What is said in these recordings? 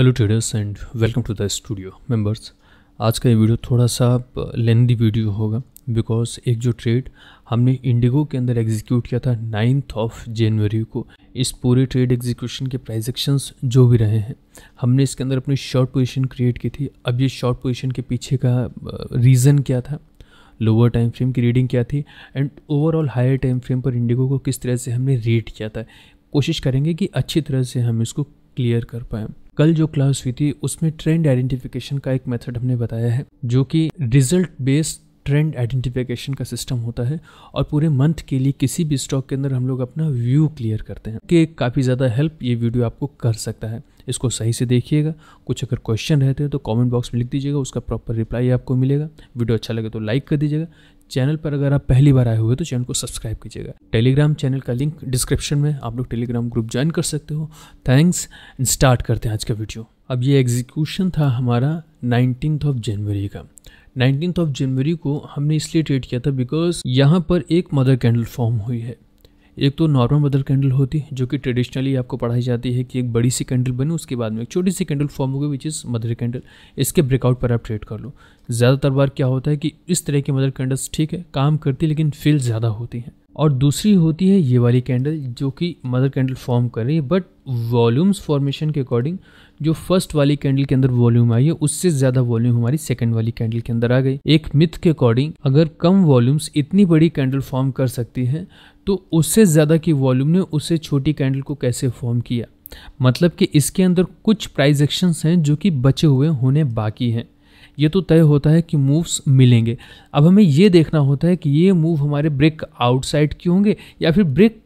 Hello traders and welcome to the studio members आज का ये वीडियो थोड़ा सा लेंदी वीडियो होगा बिकॉज एक जो ट्रेड हमने इंडिगो के अंदर एग्जीक्यूट किया था नाइन्थ ऑफ जनवरी को इस पूरे ट्रेड एग्जीक्यूशन के प्राइस एक्शंस जो भी रहे हैं हमने इसके अंदर अपनी शॉर्ट पोजीशन क्रिएट की थी अब ये शॉर्ट पोजीशन के पीछे का रीज़न क्या था लोअर टाइम फ्रेम की रीडिंग क्या थी and overall higher time frame पर इंडिगो को किस तरह से हमने रेट किया था कोशिश करेंगे कि अच्छी तरह से हम इसको क्लियर कर पाएँ कल जो क्लास हुई थी उसमें ट्रेंड आइडेंटिफिकेशन का एक मेथड हमने बताया है जो कि रिजल्ट बेस्ड ट्रेंड आइडेंटिफिकेशन का सिस्टम होता है और पूरे मंथ के लिए किसी भी स्टॉक के अंदर हम लोग अपना व्यू क्लियर करते हैं कि काफ़ी ज़्यादा हेल्प ये वीडियो आपको कर सकता है इसको सही से देखिएगा कुछ अगर क्वेश्चन रहते हैं तो कमेंट बॉक्स में लिख दीजिएगा उसका प्रॉपर रिप्लाई आपको मिलेगा वीडियो अच्छा लगे तो लाइक कर दीजिएगा चैनल पर अगर आप पहली बार आए हुए तो चैनल को सब्सक्राइब कीजिएगा टेलीग्राम चैनल का लिंक डिस्क्रिप्शन में आप लोग टेलीग्राम ग्रुप ज्वाइन कर सकते हो थैंक्स एंड स्टार्ट करते हैं आज का वीडियो अब ये एग्जीक्यूशन था हमारा नाइनटीन ऑफ जनवरी का नाइनटीन ऑफ जनवरी को हमने इसलिए ट्रेड किया था बिकॉज यहाँ पर एक मदर कैंडल फॉर्म हुई है एक तो नॉर्मल मदर कैंडल होती है जो कि ट्रेडिशनली आपको पढ़ाई जाती है कि एक बड़ी सी कैंडल बने उसके बाद में एक छोटी सी कैंडल फॉर्म होगी विच इज़ मदर कैंडल इसके ब्रेकआउट पर आप ट्रेड कर लो ज़्यादातर बार क्या होता है कि इस तरह की मदर कैंडल्स ठीक है काम करती है लेकिन फील ज़्यादा होती हैं और दूसरी होती है ये वाली कैंडल जो कि मदर कैंडल फॉर्म कर रही है बट वॉल्यूम्स फॉर्मेशन के अकॉर्डिंग जो फर्स्ट वाली कैंडल के अंदर वॉल्यूम आई है उससे ज़्यादा वॉल्यूम हमारी सेकंड वाली कैंडल के अंदर आ गई एक मिथ के अकॉर्डिंग अगर कम वॉल्यूम्स इतनी बड़ी कैंडल फॉर्म कर सकती हैं तो उससे ज़्यादा की वॉल्यूम ने उससे छोटी कैंडल को कैसे फॉर्म किया मतलब कि इसके अंदर कुछ प्राइज एक्शंस हैं जो कि बचे हुए होने बाकी हैं ये तो तय होता है कि मूव्स मिलेंगे अब हमें ये देखना होता है कि ये मूव हमारे ब्रेक आउटसाइड के होंगे या फिर ब्रेक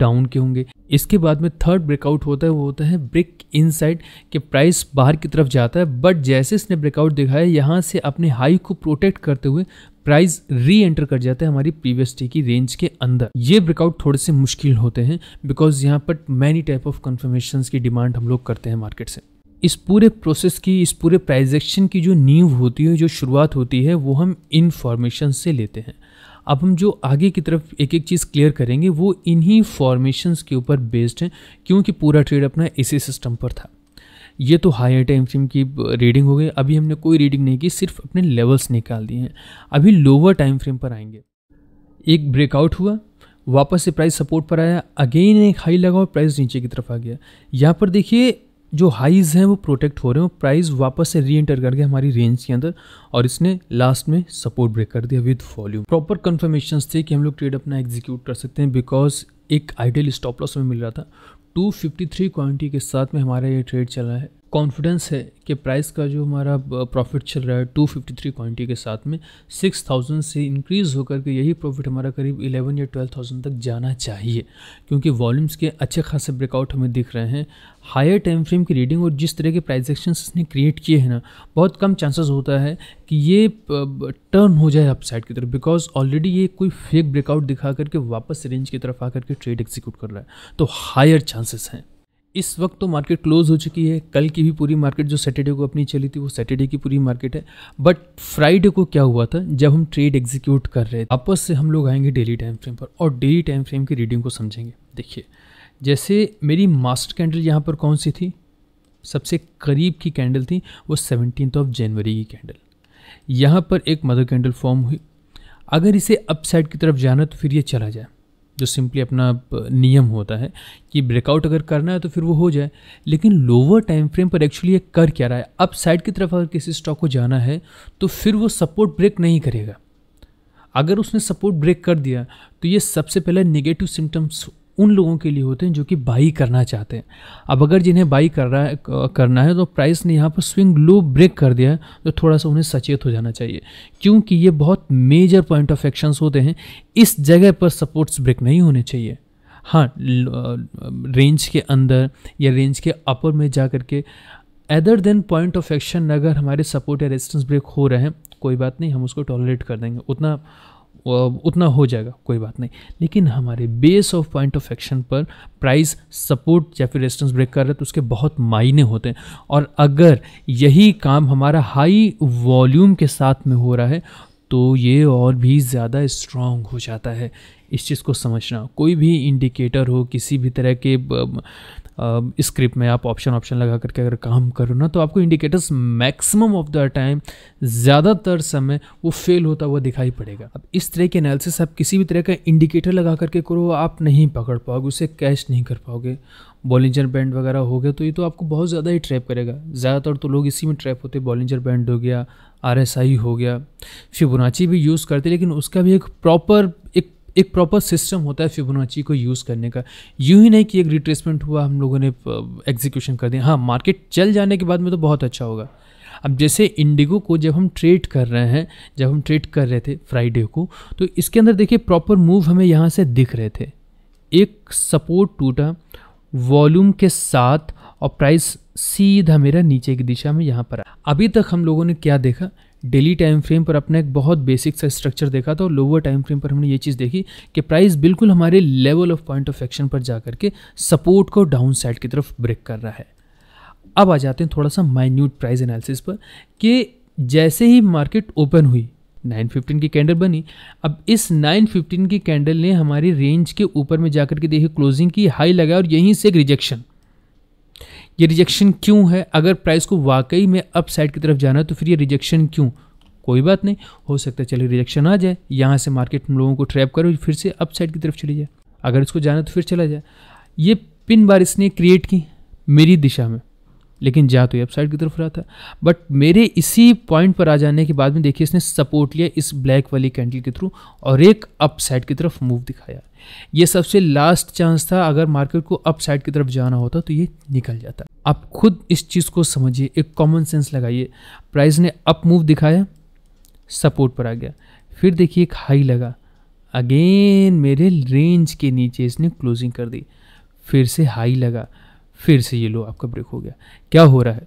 डाउन के होंगे इसके बाद में थर्ड ब्रेकआउट होता है वो होता है ब्रेक इनसाइड के प्राइस बाहर की तरफ जाता है बट जैसे इसने ब्रेकआउट दिखाया यहाँ से अपने हाई को प्रोटेक्ट करते हुए प्राइस री एंटर कर जाता है हमारी प्रीवियस डे की रेंज के अंदर ये ब्रेकआउट थोड़े से मुश्किल होते हैं बिकॉज यहाँ पर मैनी टाइप ऑफ कन्फर्मेशन की डिमांड हम लोग करते हैं मार्केट से इस पूरे प्रोसेस की इस पूरे प्राइजेक्शन की जो नींव होती है जो शुरुआत होती है वो हम इनफॉर्मेशन से लेते हैं अब हम जो आगे की तरफ एक एक चीज़ क्लियर करेंगे वो इन्हीं फॉर्मेशंस के ऊपर बेस्ड हैं क्योंकि पूरा ट्रेड अपना इसी सिस्टम पर था ये तो हायर टाइम फ्रेम की रीडिंग हो गई अभी हमने कोई रीडिंग नहीं की सिर्फ अपने लेवल्स निकाल दिए हैं अभी लोअर टाइम फ्रेम पर आएंगे एक ब्रेकआउट हुआ वापस से प्राइस सपोर्ट पर आया अगेन एक हाई लगा और प्राइस नीचे की तरफ आ गया यहाँ पर देखिए जो हाइज़ हैं वो प्रोटेक्ट हो रहे हैं प्राइस वापस से री एंटर कर गया हमारी रेंज के अंदर और इसने लास्ट में सपोर्ट ब्रेक कर दिया विद वॉल्यूम प्रॉपर कन्फर्मेशन थे कि हम लोग ट्रेड अपना एग्जीक्यूट कर सकते हैं बिकॉज एक आइडियल स्टॉप लॉस में मिल रहा था 253 क्वांटिटी के साथ में हमारा ये ट्रेड चला है कॉन्फिडेंस है कि प्राइस का जो हमारा प्रॉफिट चल रहा है 253 क्वांटिटी के साथ में 6000 से इंक्रीज़ होकर के यही प्रॉफिट हमारा करीब 11 या 12000 तक जाना चाहिए क्योंकि वॉल्यूम्स के अच्छे खासे ब्रेकआउट हमें दिख रहे हैं हायर टाइम फ्रेम की रीडिंग और जिस तरह के प्राइस एक्शन इसने क्रिएट किए हैं ना बहुत कम चांसेस होता है कि ये टर्न हो जाए अपसाइड की तरफ बिकॉज ऑलरेडी ये कोई फेक ब्रेकआउट दिखा करके वापस रेंज की तरफ आकर के ट्रेड एग्जीक्यूट कर रहा है तो हायर चांसेस हैं इस वक्त तो मार्केट क्लोज हो चुकी है कल की भी पूरी मार्केट जो सैटरडे को अपनी चली थी वो सैटरडे की पूरी मार्केट है बट फ्राइडे को क्या हुआ था जब हम ट्रेड एग्जीक्यूट कर रहे थे आपस से हम लोग आएंगे डेली टाइम फ्रेम पर और डेली टाइम फ्रेम की रीडिंग को समझेंगे देखिए जैसे मेरी मास्टर कैंडल यहाँ पर कौन सी थी सबसे करीब की कैंडल थी वो सेवनटीन ऑफ जनवरी की कैंडल यहाँ पर एक मदर कैंडल फॉर्म हुई अगर इसे अपसाइड की तरफ जाना तो फिर ये चला जाए जो सिंपली अपना नियम होता है कि ब्रेकआउट अगर करना है तो फिर वो हो जाए लेकिन लोअर टाइम फ्रेम पर एक्चुअली ये कर क्या रहा है अब साइड की तरफ अगर किसी स्टॉक को जाना है तो फिर वो सपोर्ट ब्रेक नहीं करेगा अगर उसने सपोर्ट ब्रेक कर दिया तो ये सबसे पहले नेगेटिव सिम्टम्स उन लोगों के लिए होते हैं जो कि बाई करना चाहते हैं अब अगर जिन्हें बाई कर रहा है करना है तो प्राइस ने यहाँ पर स्विंग लो ब्रेक कर दिया है तो थोड़ा सा उन्हें सचेत हो जाना चाहिए क्योंकि ये बहुत मेजर पॉइंट ऑफ एक्शंस होते हैं इस जगह पर सपोर्ट्स ब्रेक नहीं होने चाहिए हाँ रेंज के अंदर या रेंज के अपर में जा करके other than point of action अगर हमारे सपोर्ट या रेजिस्टेंस ब्रेक हो रहे हैं कोई बात नहीं हम उसको टॉलरेट कर देंगे उतना उतना हो जाएगा कोई बात नहीं लेकिन हमारे base of point of action पर प्राइस सपोर्ट या फिर रेजिस्टेंस ब्रेक कर रहे तो उसके बहुत मायने होते हैं और अगर यही काम हमारा हाई वॉल्यूम के साथ में हो रहा है तो ये और भी ज़्यादा स्ट्रांग हो जाता है इस चीज़ को समझना कोई भी इंडिकेटर हो किसी भी तरह के स्क्रिप्ट में आप ऑप्शन ऑप्शन लगा करके अगर काम करो ना तो आपको indicators maximum of the time ज़्यादातर समय वो फेल होता हुआ दिखाई पड़ेगा अब इस तरह के एनालिसिस आप किसी भी तरह का इंडिकेटर लगा करके करो आप नहीं पकड़ पाओगे उसे कैश नहीं कर पाओगे बॉलिंजर बैंड वगैरह हो गया तो ये तो आपको बहुत ज़्यादा ही ट्रैप करेगा ज़्यादातर तो लोग इसी में ट्रैप होते बॉलिंजर बैंड हो गया आर हो गया फिबोनाची भी यूज़ करते लेकिन उसका भी एक प्रॉपर एक एक प्रॉपर सिस्टम होता है फिबोनाची को यूज़ करने का यूँ ही नहीं कि एक रिट्रेसमेंट हुआ हम लोगों ने एग्जीक्यूशन कर दिया हाँ मार्केट चल जाने के बाद में तो बहुत अच्छा होगा अब जैसे इंडिगो को जब हम ट्रेड कर रहे हैं जब हम ट्रेड कर रहे थे फ्राइडे को तो इसके अंदर देखिए प्रॉपर मूव हमें यहाँ से दिख रहे थे एक सपोर्ट टूटा वॉल्यूम के साथ और प्राइस सीधा मेरा नीचे की दिशा में यहाँ पर आया अभी तक हम लोगों ने क्या देखा डेली टाइम फ्रेम पर अपने एक बहुत बेसिक सा स्ट्रक्चर देखा था और लोअर टाइम फ्रेम पर हमने ये चीज़ देखी कि प्राइस बिल्कुल हमारे level of point of action पर जा करके सपोर्ट को डाउन साइड की तरफ ब्रेक कर रहा है अब आ जाते हैं थोड़ा सा माइन्यूट प्राइस एनालिसिस पर कि जैसे ही मार्केट ओपन हुई 915 की कैंडल बनी अब इस 915 की कैंडल ने हमारी रेंज के ऊपर में जाकर के देखिए क्लोजिंग की हाई लगाया और यहीं से एक रिजेक्शन ये रिजेक्शन क्यों है अगर प्राइस को वाकई में अप साइड की तरफ जाना है तो फिर ये रिजेक्शन क्यों कोई बात नहीं हो सकता है चले रिजेक्शन आ जाए यहाँ से मार्केट में लोगों को ट्रैप करो फिर से अप साइड की तरफ चली जाए अगर इसको जाना तो फिर चला जाए ये पिन बार इसने क्रिएट की मेरी दिशा में लेकिन जा तो ये अपसाइड की तरफ रहा था बट मेरे इसी पॉइंट पर आ जाने के बाद में देखिए इसने सपोर्ट लिया इस ब्लैक वाली कैंडल के थ्रू और एक अपसाइड की तरफ मूव दिखाया ये सबसे लास्ट चांस था अगर मार्केट को अप साइड की तरफ जाना होता तो ये निकल जाता आप खुद इस चीज़ को समझिए एक कॉमन सेंस लगाइए प्राइस ने अप मूव दिखाया सपोर्ट पर आ गया फिर देखिए एक हाई लगा अगेन मेरे रेंज के नीचे इसने क्लोजिंग कर दी फिर से हाई लगा फिर से ये लो आपका ब्रेक हो गया क्या हो रहा है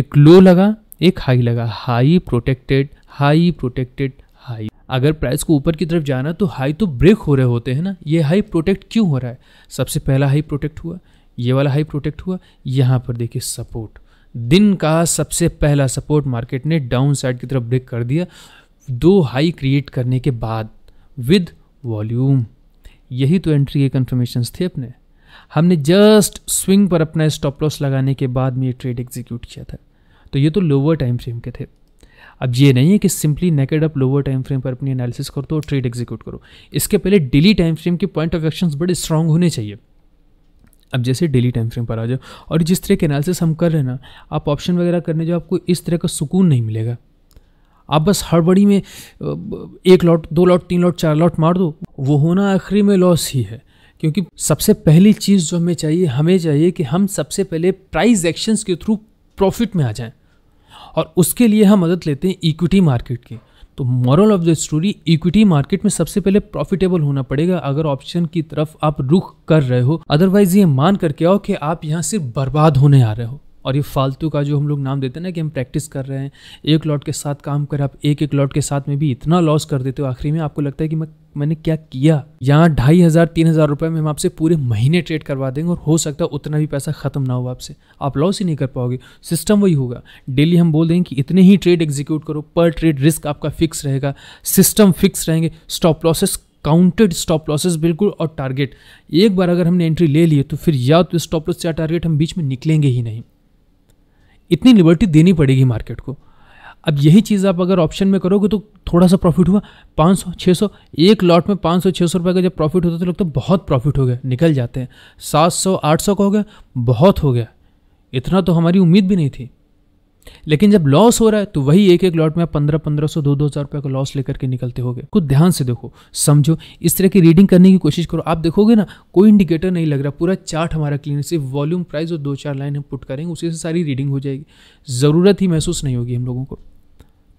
एक लो लगा एक हाई लगा high protected high protected high अगर प्राइस को ऊपर की तरफ जाना तो हाई तो ब्रेक हो रहे होते हैं ना ये हाई प्रोटेक्ट क्यों हो रहा है सबसे पहला हाई प्रोटेक्ट हुआ ये वाला हाई प्रोटेक्ट हुआ यहाँ पर देखिए सपोर्ट दिन का सबसे पहला सपोर्ट मार्केट ने डाउन साइड की तरफ ब्रेक कर दिया दो हाई क्रिएट करने के बाद विद वॉल्यूम यही तो एंट्री के कन्फर्मेशन थे अपने हमने जस्ट स्विंग पर अपना स्टॉप लॉस लगाने के बाद में ये ट्रेड एग्जीक्यूट किया था तो ये तो लोअर टाइम फ्रेम के थे अब ये नहीं है कि simply naked up lower time frame पर अपनी एनालिसिस करो तो और ट्रेड एग्जीक्यूट करो इसके पहले डेली टाइम फ्रेम के पॉइंट ऑफ एक्शन बड़े स्ट्रांग होने चाहिए अब जैसे डेली टाइम फ्रेम पर आ जाओ और जिस तरह के एनालिसिस हम कर रहे हैं ना आप ऑप्शन वगैरह करने जाओ आपको इस तरह का सुकून नहीं मिलेगा आप बस हड़बड़ी में एक लॉट दो लॉट तीन लॉट चार लॉट मार दो वो होना आखिरी में लॉस ही है क्योंकि सबसे पहली चीज़ जो हमें चाहिए हमें चाहिए कि हम सबसे पहले प्राइस एक्शंस के थ्रू प्रॉफिट में आ जाएं और उसके लिए हम मदद लेते हैं इक्विटी मार्केट की तो moral of the story equity market में सबसे पहले प्रॉफिटेबल होना पड़ेगा अगर ऑप्शन की तरफ आप रुख कर रहे हो अदरवाइज ये मान करके आओ कि आप यहाँ सिर्फ बर्बाद होने आ रहे हो और ये फालतू का जो हम लोग नाम देते हैं ना कि हम प्रैक्टिस कर रहे हैं एक लॉट के साथ काम कर आप एक एक लॉट के साथ में भी इतना लॉस कर देते हो आखिरी में आपको लगता है कि मैं मैंने क्या किया यहाँ ढाई हज़ार तीन हज़ार रुपये में हम आपसे पूरे महीने ट्रेड करवा देंगे और हो सकता है उतना भी पैसा खत्म ना हो आपसे आप लॉस ही नहीं कर पाओगे सिस्टम वही होगा डेली हम बोल देंगे कि इतने ही ट्रेड एग्जीक्यूट करो पर ट्रेड रिस्क आपका फिक्स रहेगा सिस्टम फिक्स रहेंगे stop losses counted stop losses बिल्कुल और टारगेट एक बार अगर हमने एंट्री ले लिए तो फिर या तो स्टॉप लॉस या टारगेट हम बीच में निकलेंगे ही नहीं इतनी लिबर्टी देनी पड़ेगी मार्केट को अब यही चीज़ आप अगर ऑप्शन में करोगे तो थोड़ा सा प्रॉफिट हुआ पाँच सौ छः सौ एक लॉट में पाँच सौ छः सौ रुपये का जब प्रॉफिट होता है तो लगता है बहुत प्रॉफिट हो गया निकल जाते हैं सात सौ आठ सौ का हो गया बहुत हो गया इतना तो हमारी उम्मीद भी नहीं थी लेकिन जब लॉस हो रहा है तो वही एक एक लॉट में पंद्रह पंद्रह सौ दो दो हज़ार रुपये का लॉस लेकर के निकलते हो कुछ ध्यान से देखो समझो इस तरह की रीडिंग करने की कोशिश करो आप देखोगे ना कोई इंडिकेटर नहीं लग रहा पूरा चार्ट हमारा क्लीन सिर्फ वॉल्यूम प्राइस और दो चार लाइन हम पुट करेंगे उसी से सारी रीडिंग हो जाएगी ज़रूरत ही महसूस नहीं होगी हम लोगों को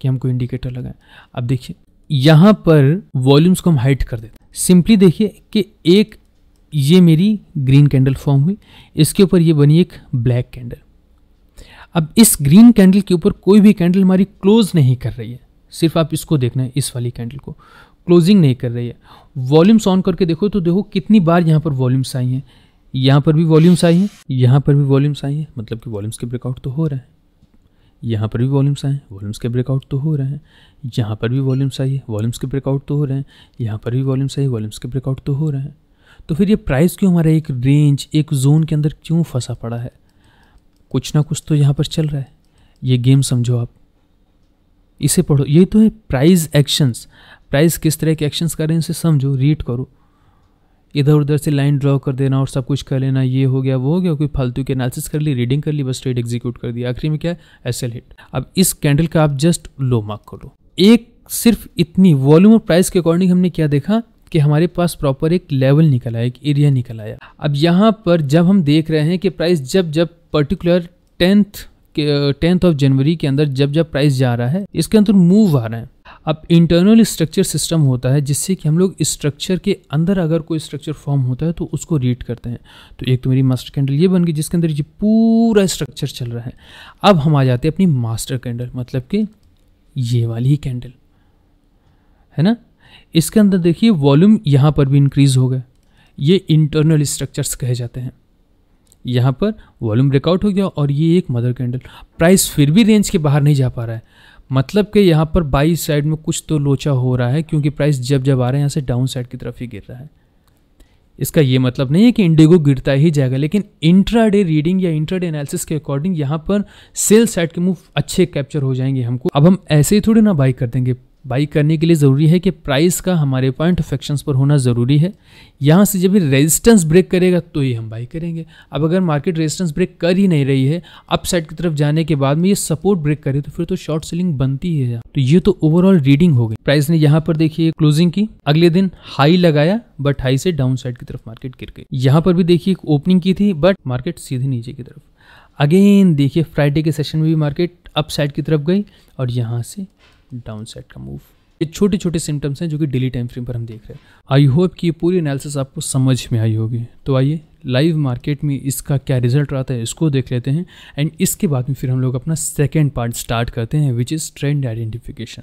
कि हमको इंडिकेटर लगाएं अब देखिए यहाँ पर वॉल्यूम्स को हम हाइट कर देते सिंपली देखिए कि एक ये मेरी ग्रीन कैंडल फॉर्म हुई इसके ऊपर ये बनी एक ब्लैक कैंडल अब इस ग्रीन कैंडल के ऊपर कोई भी कैंडल हमारी क्लोज नहीं कर रही है सिर्फ आप इसको देखना है इस वाली कैंडल को क्लोजिंग नहीं कर रही है वॉल्यूम्स ऑन करके देखो तो देखो कितनी बार यहाँ पर वॉल्यूम्स आई हैं यहाँ पर भी वॉल्यूम्स आई हैं यहाँ पर भी वॉल्यूम्स आई हैं मतलब कि वॉल्यूम्स के ब्रेकआउट तो हो रहे हैं यहाँ पर भी वॉल्यूम्स आए हैं वॉल्यूम्स के ब्रेकआउट तो हो रहे हैं यहाँ पर भी वॉल्यूम्स आई है वॉल्यूम्स के ब्रेकआउट तो हो रहे हैं यहाँ पर भी वॉल्यूम्स आई वॉल्यूम्स के ब्रेकआउट तो हो रहे हैं तो फिर ये प्राइस क्यों हमारा एक रेंज एक जोन के अंदर क्यों फंसा पड़ा है कुछ ना कुछ तो यहाँ पर चल रहा है ये गेम समझो आप इसे पढ़ो ये तो है प्राइज एक्शंस प्राइज किस तरह के एक्शंस कर रहे हैं इसे समझो रीड करो इधर उधर से लाइन ड्रॉ कर देना और सब कुछ कर लेना ये हो गया वो हो गया कोई फालतू की एनालिसिस कर ली रीडिंग कर ली बस स्ट्रेट एग्जीक्यूट कर दिया आखिरी में क्या है एस एल हिट अब इस कैंडल का आप जस्ट लो मार्क करो एक सिर्फ इतनी वॉल्यूम और प्राइस के अकॉर्डिंग हमने क्या देखा कि हमारे पास प्रॉपर एक लेवल निकल आया एक एरिया निकल आया अब यहाँ पर जब हम देख रहे हैं कि प्राइस जब जब particular tenth tenth of January के अंदर जब जब प्राइस जा रहा है इसके अंदर मूव आ रहे हैं अब इंटरनल स्ट्रक्चर सिस्टम होता है जिससे कि हम लोग स्ट्रक्चर के अंदर अगर कोई स्ट्रक्चर फॉर्म होता है तो उसको रीड करते हैं तो एक तो मेरी मास्टर कैंडल ये बन गई जिसके अंदर ये पूरा स्ट्रक्चर चल रहा है अब हम आ जाते हैं अपनी मास्टर कैंडल मतलब कि ये वाली ही कैंडल है ना इसके अंदर देखिए वॉल्यूम यहाँ पर भी इंक्रीज़ हो गया ये इंटरनल स्ट्रक्चर्स कहे जाते हैं यहाँ पर वॉल्यूम ब्रेकआउट हो गया और ये एक मदर कैंडल प्राइस फिर भी रेंज के बाहर नहीं जा पा रहा है मतलब कि यहाँ पर बाई साइड में कुछ तो लोचा हो रहा है क्योंकि प्राइस जब जब आ रहा है यहाँ से डाउन साइड की तरफ ही गिर रहा है इसका ये मतलब नहीं है कि इंडिगो गिरता ही जाएगा लेकिन इंट्राडे रीडिंग या इंट्राडे एनालिसिस के अकॉर्डिंग यहाँ पर सेल साइड के मूव अच्छे कैप्चर हो जाएंगे हमको अब हम ऐसे ही थोड़ी ना बाई कर देंगे बाई करने के लिए ज़रूरी है कि प्राइस का हमारे पॉइंट ऑफ एक्शंस पर होना ज़रूरी है यहाँ से जब भी रेजिस्टेंस ब्रेक करेगा तो ही हम बाई करेंगे अब अगर मार्केट रेजिस्टेंस ब्रेक कर ही नहीं रही है अपसाइड की तरफ जाने के बाद में ये सपोर्ट ब्रेक करे तो फिर तो शॉर्ट सेलिंग बनती है तो ये तो ओवरऑल रीडिंग हो गई प्राइस ने यहाँ पर देखिए क्लोजिंग की अगले दिन हाई लगाया बट हाई से डाउन साइड की तरफ मार्केट गिर गई यहाँ पर भी देखिए ओपनिंग की थी बट मार्केट सीधे नीचे की तरफ अगेन देखिए फ्राइडे के सेशन में भी मार्केट अप साइड की तरफ गई और यहाँ से डाउन साइड का मूव ये छोटे छोटे सिम्टम्स हैं जो कि डेली टाइम फ्रेम पर हम देख रहे हैं आई होप कि ये पूरी एनालिसिस आपको समझ में आई होगी तो आइए लाइव मार्केट में इसका क्या रिजल्ट रहा था इसको देख लेते हैं एंड इसके बाद में फिर हम लोग अपना सेकेंड पार्ट स्टार्ट करते हैं which is trend identification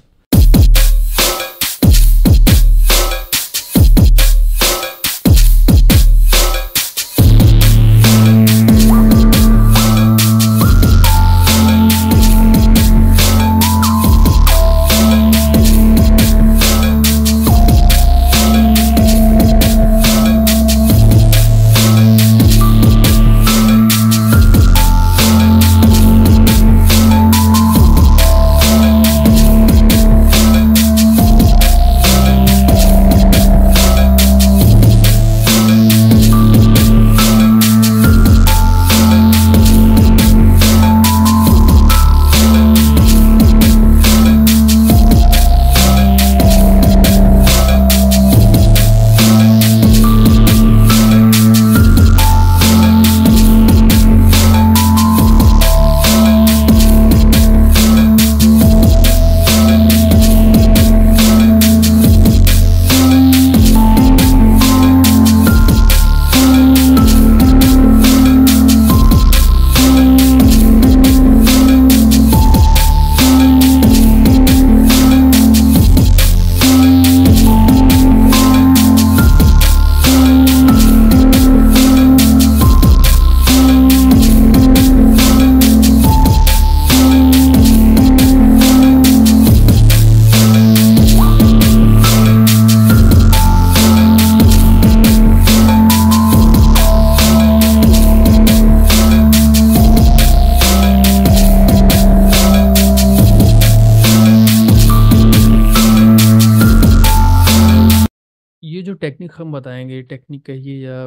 technique हम बताएंगे टेक्निक कहिए या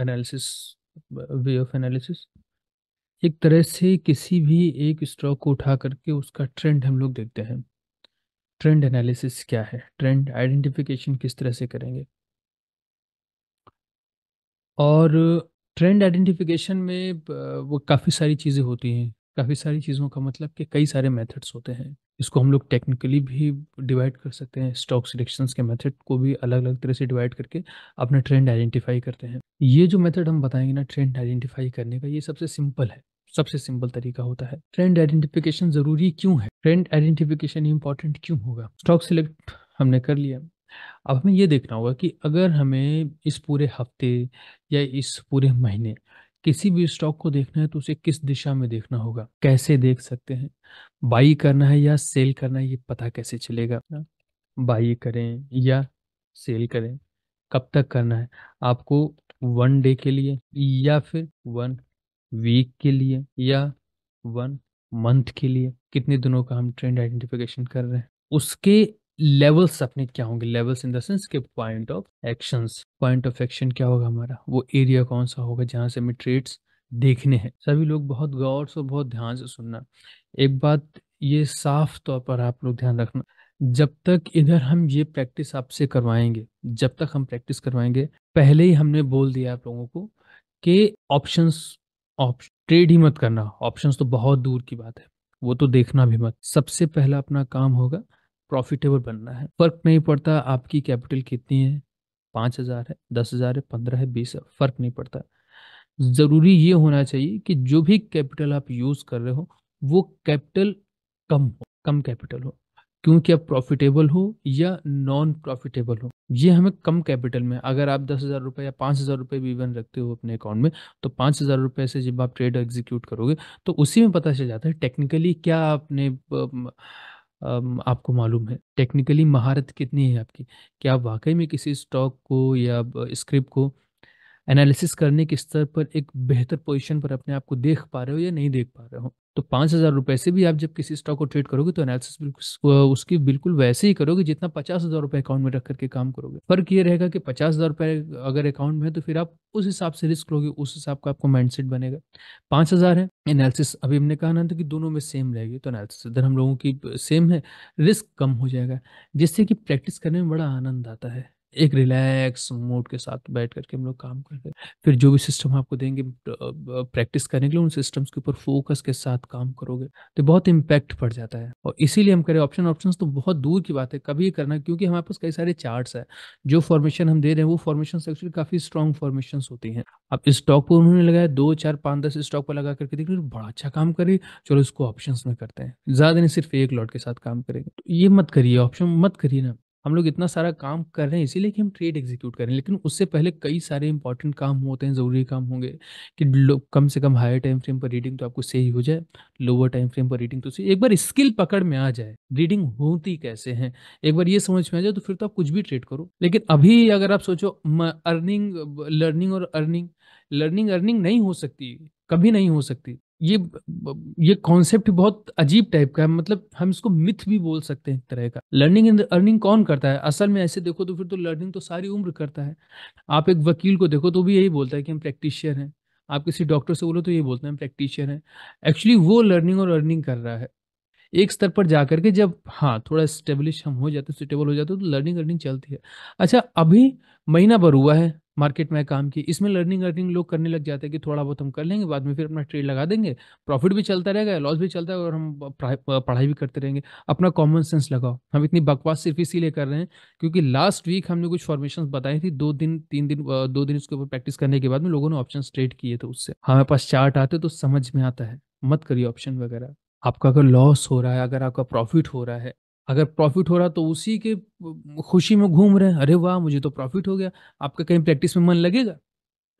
एनालिसिस वे ऑफ एनालिसिस एक तरह से किसी भी एक स्ट्रॉक को उठा करके उसका ट्रेंड हम लोग देखते हैं ट्रेंड एनालिसिस क्या है ट्रेंड आइडेंटिफिकेशन किस तरह से करेंगे और ट्रेंड आइडेंटिफिकेशन में वो काफ़ी सारी चीज़ें होती हैं काफ़ी सारी चीज़ों का मतलब कि कई सारे मेथड्स होते हैं इसको हम लोग टेक्निकली भी डिवाइड कर सकते हैं स्टॉक सिलेक्शंस के मेथड को भी अलग अलग तरह से डिवाइड करके अपना ट्रेंड आइडेंटिफाई करते हैं ये जो मेथड हम बताएंगे ना ट्रेंड आइडेंटिफाई करने का ये सबसे सिंपल है सबसे सिंपल तरीका होता है ट्रेंड आइडेंटिफिकेशन जरूरी क्यों है ट्रेंड आइडेंटिफिकेशन इंपॉर्टेंट क्यों होगा स्टॉक सिलेक्ट हमने कर लिया अब हमें ये देखना होगा कि अगर हमें इस पूरे हफ्ते या इस पूरे महीने किसी भी स्टॉक को देखना है तो उसे किस दिशा में देखना होगा कैसे देख सकते हैं बाई करना है या सेल करना है ये पता कैसे चलेगा बाई करें या सेल करें कब तक करना है आपको वन डे के लिए या फिर वन वीक के लिए या वन मंथ के लिए कितने दिनों का हम ट्रेंड आइडेंटिफिकेशन कर रहे हैं उसके लेवल्स अपने क्या होंगे लेवल्स इन द सेंस के point of action point of action क्या होगा हमारा वो एरिया कौन सा होगा जहाँ से हमें ट्रेड्स देखने हैं सभी लोग बहुत गौर से बहुत ध्यान से सुनना एक बात ये साफ तौर पर आप लोग ध्यान रखना जब तक इधर हम ये प्रैक्टिस आपसे करवाएंगे जब तक हम प्रैक्टिस करवाएंगे पहले ही हमने बोल दिया आप लोगों को कि ऑप्शंस ऑप्शन ट्रेड ही मत करना ऑप्शंस तो बहुत दूर की बात है वो तो देखना भी मत सबसे पहला अपना काम होगा प्रॉफिटेबल बनना है फर्क नहीं पड़ता आपकी कैपिटल कितनी है पाँच हज़ार है दस हज़ार है पंद्रह है बीस है फर्क नहीं पड़ता ज़रूरी ये होना चाहिए कि जो भी कैपिटल आप यूज़ कर रहे हो वो कैपिटल कम हो कम कैपिटल हो क्योंकि आप प्रॉफिटेबल हो या नॉन प्रॉफिटेबल हो ये हमें कम कैपिटल में अगर आप दस हज़ार रुपये या पाँच हज़ार रुपये भी इवन रखते हो अपने अकाउंट में तो पाँच हज़ार रुपये से जब आप ट्रेड एग्जीक्यूट करोगे तो उसी में पता चल जाता है टेक्निकली क्या आपने आपको मालूम है टेक्निकली महारत कितनी है आपकी क्या आप वाकई में किसी स्टॉक को या स्क्रिप्ट को एनालिसिस करने के स्तर पर एक बेहतर पोजीशन पर अपने आप को देख पा रहे हो या नहीं देख पा रहे हो तो पाँच हज़ार रुपये से भी आप जब किसी स्टॉक को ट्रेड करोगे तो एनालिसिस उसकी बिल्कुल वैसे ही करोगे जितना पचास हज़ार रुपये अकाउंट में रख करके काम करोगे फर्क ये रहेगा कि पचास हज़ार रुपये अगर अकाउंट में है तो फिर आप उस हिसाब से रिस्क लोगे उस हिसाब का आपको माइंडसेट बनेगा पाँच हज़ार है एनालिसिस अभी हमने कहा ना था तो कि दोनों में सेम रहेगी तो एनालिसिस इधर हम लोगों की सेम है रिस्क कम हो जाएगा जिससे कि प्रैक्टिस करने में बड़ा आनंद आता है एक रिलैक्स मूड के साथ बैठ करके हम लोग काम करते हैं फिर जो भी सिस्टम आपको देंगे प्रैक्टिस करने के लिए उन सिस्टम्स के ऊपर फोकस के साथ काम करोगे तो बहुत इम्पैक्ट पड़ जाता है और इसीलिए हम करें ऑप्शन ऑप्शन तो बहुत दूर की बात है कभी करना क्योंकि हमारे पास कई सारे चार्ट है जो फॉर्मेशन हम दे रहे हैं वो फॉर्मेशन एक्चुअली काफी स्ट्रॉन्ग फॉर्मेशन होती है अब इस स्टॉक पर उन्होंने लगाया दो चार पाँच दस स्टॉक पर लगा करके देख बड़ा अच्छा काम करे चलो इसको ऑप्शन में करते हैं ज्यादा नहीं सिर्फ एक लॉट के साथ काम करेंगे तो ये मत करिए ऑप्शन मत करिए ना हम लोग इतना सारा काम कर रहे हैं इसीलिए कि हम ट्रेड एग्जीक्यूट करें लेकिन उससे पहले कई सारे इंपॉर्टेंट काम होते हैं ज़रूरी काम होंगे कि कम से कम हायर टाइम फ्रेम पर रीडिंग तो आपको सही हो जाए लोअर टाइम फ्रेम पर रीडिंग तो सही एक बार स्किल पकड़ में आ जाए रीडिंग होती कैसे है एक बार ये समझ में आ जाए तो फिर तो आप कुछ भी ट्रेड करो लेकिन अभी अगर आप सोचो अर्निंग लर्निंग और अर्निंग लर्निंग अर्निंग नहीं हो सकती कभी नहीं हो सकती ये ये कॉन्सेप्ट बहुत अजीब टाइप का है मतलब हम इसको मिथ भी बोल सकते हैं एक तरह का लर्निंग एंड अर्निंग कौन करता है असल में ऐसे देखो तो फिर तो लर्निंग तो सारी उम्र करता है आप एक वकील को देखो तो भी यही बोलता है कि हम प्रैक्टिशियर हैं आप किसी डॉक्टर से बोलो तो ये बोलते हैं प्रैक्टिशियर हैं एक्चुअली वो लर्निंग और अर्निंग कर रहा है एक स्तर पर जा करके जब हाँ थोड़ा स्टेब्लिश हम हो जाते सुटेबल हो जाते हैं तो लर्निंग अर्निंग चलती है अच्छा अभी महीना भर हुआ है मार्केट में काम की इसमें लर्निंग अर्निंग लोग करने लग जाते हैं कि थोड़ा बहुत हम कर लेंगे बाद में फिर अपना ट्रेड लगा देंगे प्रॉफिट भी चलता रहेगा लॉस भी चलता है और हम पढ़ाई भी करते रहेंगे अपना कॉमन सेंस लगाओ हम इतनी बकवास सिर्फ इसीलिए कर रहे हैं क्योंकि लास्ट वीक हमने कुछ फॉर्मेशन बताई थी दो दिन तीन दिन दो दिन उसके ऊपर प्रैक्टिस करने के बाद में लोगों ने ऑप्शन ट्रेड किए थे उससे हमारे पास चार्ट आते तो समझ में आता है मत करिए ऑप्शन वगैरह आपका अगर लॉस हो रहा है अगर आपका प्रॉफिट हो रहा है अगर प्रॉफिट हो रहा तो उसी के खुशी में घूम रहे हैं अरे वाह मुझे तो प्रॉफिट हो गया आपका कहीं प्रैक्टिस में मन लगेगा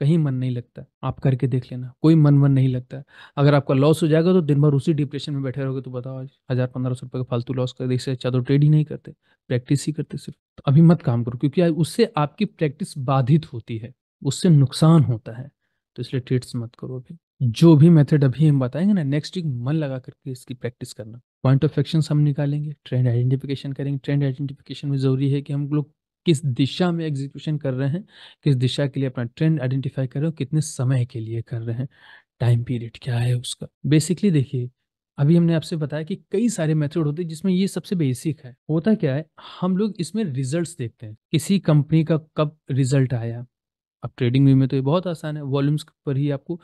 कहीं मन नहीं लगता आप करके देख लेना कोई मन मन नहीं लगता अगर आपका लॉस हो जाएगा तो दिन भर उसी डिप्रेशन में बैठे रहोगे तो बताओ हज़ार पंद्रह सौ रुपये का फालतू लॉस कर इससे अच्छा तो ट्रेड ही नहीं करते प्रैक्टिस ही करते सिर्फ तो अभी मत काम करो क्योंकि उससे आपकी प्रैक्टिस बाधित होती है उससे नुकसान होता है तो इसलिए ट्रेड्स मत करो अभी जो भी मेथड अभी हम बताएंगे ना नेक्स्ट वीक मन लगा करके इसकी प्रैक्टिस करना पॉइंट ऑफ एक्शन हम निकालेंगे ट्रेंड आइडेंटिफिकेशन करेंगे ट्रेंड आइडेंटिफिकेशन में ज़रूरी है कि हम लोग किस दिशा में एग्जीक्यूशन कर रहे हैं किस दिशा के लिए अपना ट्रेंड आइडेंटिफाई कर रहे हो कितने समय के लिए कर रहे हैं टाइम पीरियड क्या है उसका बेसिकली देखिए अभी हमने आपसे बताया कि कई सारे मेथड होते हैं जिसमें ये सबसे बेसिक है होता क्या है हम लोग इसमें रिजल्ट्स देखते हैं किसी कंपनी का कब रिजल्ट आया अब ट्रेडिंग व्यू में तो ये बहुत आसान है वॉल्यूम्स पर ही आपको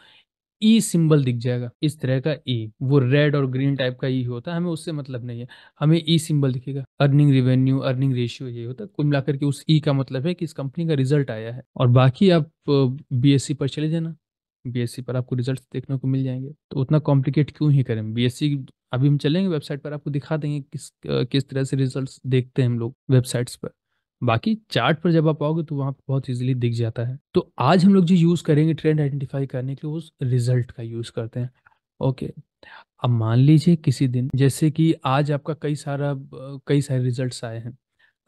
ई e सिंबल दिख जाएगा इस तरह का ई e, वो रेड और ग्रीन टाइप का ई e होता है हमें उससे मतलब नहीं है हमें ई e सिंबल दिखेगा अर्निंग रिवेन्यू अर्निंग रेशियो ये होता है कुल मिलाकर के उस ई e का मतलब है कि इस कंपनी का रिजल्ट आया है और बाकी आप बीएससी पर चले जाना बीएससी पर आपको रिजल्ट देखने को मिल जाएंगे तो उतना कॉम्प्लिकेट क्यों ही करें बीएससी अभी हम चलेंगे वेबसाइट पर आपको दिखा देंगे किस किस तरह से रिजल्ट देखते हैं हम लोग वेबसाइट्स पर बाकी चार्ट पर जब आप आओगे तो वहाँ पर बहुत इजीली दिख जाता है तो आज हम लोग जो यूज़ करेंगे ट्रेंड आइडेंटिफाई करने के लिए उस रिजल्ट का यूज़ करते हैं ओके अब मान लीजिए किसी दिन जैसे कि आज आपका कई सारा कई सारे रिजल्ट्स आए हैं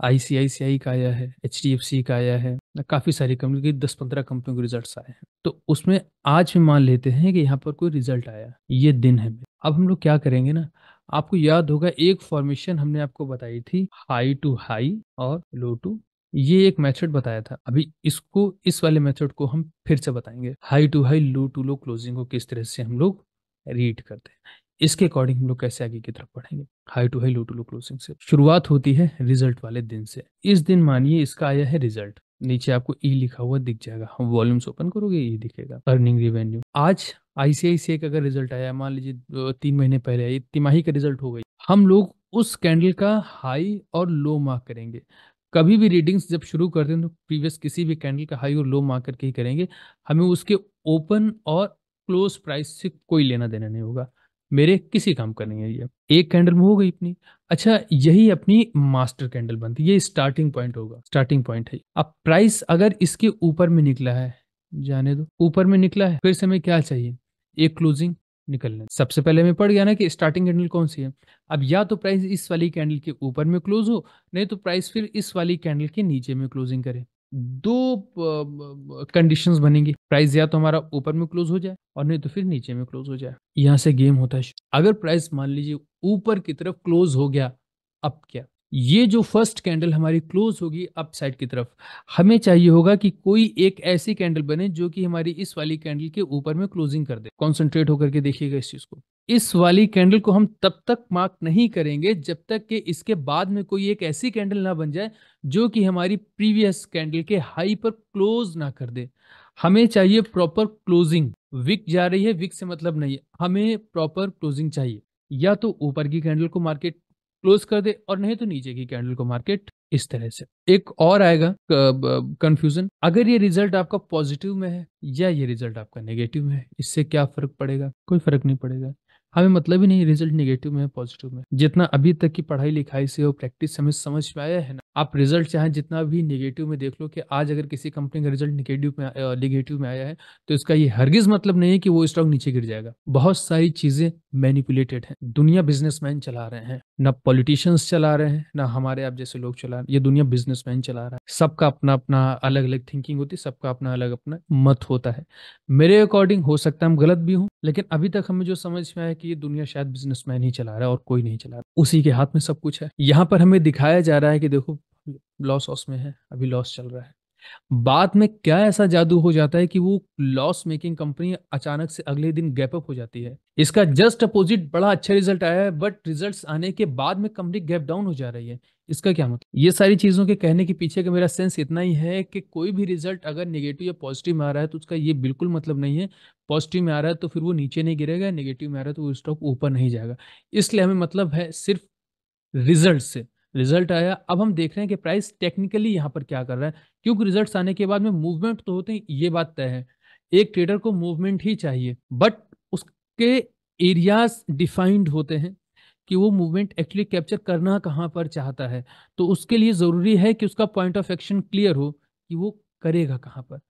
आईसीआईसीआई का आया है एच का आया है काफ़ी सारी कंपनी की दस पंद्रह कंपनियों के रिजल्ट आए हैं तो उसमें आज में मान लेते हैं कि यहाँ पर कोई रिजल्ट आया ये दिन है अब हम लोग क्या करेंगे ना आपको याद होगा एक फॉर्मेशन हमने आपको बताई थी हाई टू हाई और लो टू ये एक मेथड बताया था अभी इसको इस वाले मेथड को हम फिर से बताएंगे high to high low to low closing को किस तरह से हम लोग रीड करते हैं इसके अकॉर्डिंग हम लोग कैसे आगे की तरफ बढ़ेंगे high to high low to low closing से शुरुआत होती है रिजल्ट वाले दिन से इस दिन मानिए इसका आया है रिजल्ट नीचे आपको ई e लिखा हुआ दिख जाएगा हम वॉल्यूम्स ओपन करोगे ये e दिखेगा अर्निंग रिवेन्यू आज आईसीआईसीआई का अगर रिजल्ट आया मान लीजिए तीन महीने पहले आई तिमाही का रिजल्ट हो गई हम लोग उस कैंडल का हाई और लो मार्क करेंगे कभी भी रीडिंग्स जब शुरू करते हैं तो प्रीवियस किसी भी कैंडल का हाई और लो मार्क करके ही करेंगे हमें उसके ओपन और क्लोज प्राइस से कोई लेना देना नहीं होगा मेरे किसी काम का नहीं है ये एक कैंडल में हो गई अपनी अच्छा यही अपनी मास्टर कैंडल बनती ये स्टार्टिंग पॉइंट होगा स्टार्टिंग पॉइंट है अब प्राइस अगर इसके ऊपर में निकला है जाने दो ऊपर में निकला है फिर से हमें क्या चाहिए एक क्लोजिंग निकलने सबसे पहले हमें पढ़ गया ना कि स्टार्टिंग कैंडल कौन सी है अब या तो प्राइस इस वाली कैंडल के ऊपर में क्लोज हो नहीं तो प्राइस फिर इस वाली कैंडल के नीचे में क्लोजिंग करे दो कंडीशंस बनेंगी प्राइस या तो हमारा ऊपर में क्लोज हो जाए और नहीं तो फिर नीचे में क्लोज हो जाए यहाँ से गेम होता है अगर प्राइस मान लीजिए ऊपर की तरफ क्लोज हो गया अब क्या ये जो फर्स्ट कैंडल हमारी क्लोज होगी अपसाइड की तरफ हमें चाहिए होगा कि कोई एक ऐसी कैंडल बने जो कि हमारी इस वाली कैंडल के ऊपर में क्लोजिंग कर दे कॉन्सेंट्रेट होकर के देखिएगा इस चीज को इस वाली कैंडल को हम तब तक मार्क नहीं करेंगे जब तक कि इसके बाद में कोई एक ऐसी कैंडल ना बन जाए जो कि हमारी प्रीवियस कैंडल के हाई पर क्लोज ना कर दे हमें चाहिए प्रॉपर क्लोजिंग विक जा रही है विक से मतलब नहीं है हमें प्रॉपर क्लोजिंग चाहिए या तो ऊपर की कैंडल को मार्केट क्लोज कर दे और नहीं तो नीचे की कैंडल को मार्केट इस तरह से एक और आएगा कंफ्यूजन अगर ये रिजल्ट आपका पॉजिटिव में है या ये रिजल्ट आपका नेगेटिव में है इससे क्या फर्क पड़ेगा कोई फर्क नहीं पड़ेगा हमें मतलब ही नहीं रिजल्ट नेगेटिव में है पॉजिटिव में जितना अभी तक की पढ़ाई लिखाई से और प्रैक्टिस हमें समझ में आया है ना आप रिजल्ट चाहे जितना भी निगेटिव में देख लो कि आज अगर किसी कंपनी का रिजल्ट निगेटिव में निगेटिव में आया है तो इसका ये हरगिज मतलब नहीं है कि वो स्टॉक नीचे गिर जाएगा बहुत सारी चीजें मैनिपुलेटेड हैं दुनिया बिजनेसमैन चला रहे हैं ना पॉलिटिशियंस चला रहे हैं ना हमारे आप जैसे लोग चला रहे हैं ये दुनिया बिजनेसमैन चला रहा है सबका अपना अपना अलग अलग थिंकिंग होती है सबका अपना अलग अपना मत होता है मेरे अकॉर्डिंग हो सकता है हम गलत भी हूँ लेकिन अभी तक हमें जो समझ में आया कि ये दुनिया शायद बिजनेसमैन ही चला रहा है और कोई नहीं चला रहा उसी के हाथ में सब कुछ है यहाँ पर हमें दिखाया जा रहा है कि देखो लॉस ऑस में है अभी लॉस चल रहा है बाद में क्या ऐसा जादू हो जाता है कि वो लॉस मेकिंग कंपनी अचानक से अगले दिन गैप अप हो जाती है इसका जस्ट अपोजिट बड़ा अच्छा रिजल्ट आया है बट रिजल्ट्स आने के बाद में कंपनी गैप डाउन हो जा रही है इसका क्या मतलब ये सारी चीज़ों के कहने के पीछे का मेरा सेंस इतना ही है कि कोई भी रिजल्ट अगर निगेटिव या पॉजिटिव में आ रहा है तो उसका ये बिल्कुल मतलब नहीं है पॉजिटिव में आ रहा है तो फिर वो नीचे नहीं गिरेगा निगेटिव में आ रहा है तो वो स्टॉक ऊपर नहीं जाएगा इसलिए हमें मतलब है सिर्फ रिजल्ट से रिजल्ट आया अब हम देख रहे हैं कि प्राइस टेक्निकली यहाँ पर क्या कर रहा है क्योंकि रिजल्ट आने के बाद में मूवमेंट तो होते हैं ये बात तय है एक ट्रेडर को मूवमेंट ही चाहिए बट उसके एरियाज डिफाइंड होते हैं कि वो मूवमेंट एक्चुअली कैप्चर करना कहाँ पर चाहता है तो उसके लिए ज़रूरी है कि उसका पॉइंट ऑफ एक्शन क्लियर हो कि वो करेगा कहाँ पर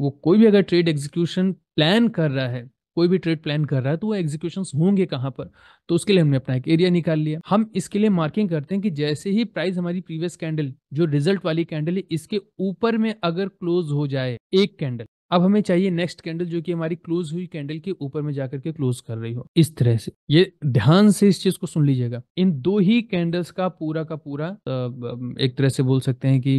वो कोई भी अगर ट्रेड एग्जीक्यूशन प्लान कर रहा है कोई भी ट्रेड प्लान कर रहा है तो वो एग्जीक्यूशन होंगे कहाँ पर तो उसके लिए हमने अपना एक एरिया निकाल लिया हम इसके लिए मार्किंग करते हैं कि जैसे ही प्राइस हमारी प्रीवियस कैंडल जो रिजल्ट वाली कैंडल है इसके ऊपर में अगर क्लोज हो जाए एक कैंडल अब हमें चाहिए नेक्स्ट कैंडल जो कि हमारी क्लोज हुई कैंडल के ऊपर में जाकर के क्लोज कर रही हो इस तरह से ये ध्यान से इस चीज को सुन लीजिएगा इन दो ही कैंडल्स का पूरा का पूरा एक तरह से बोल सकते हैं कि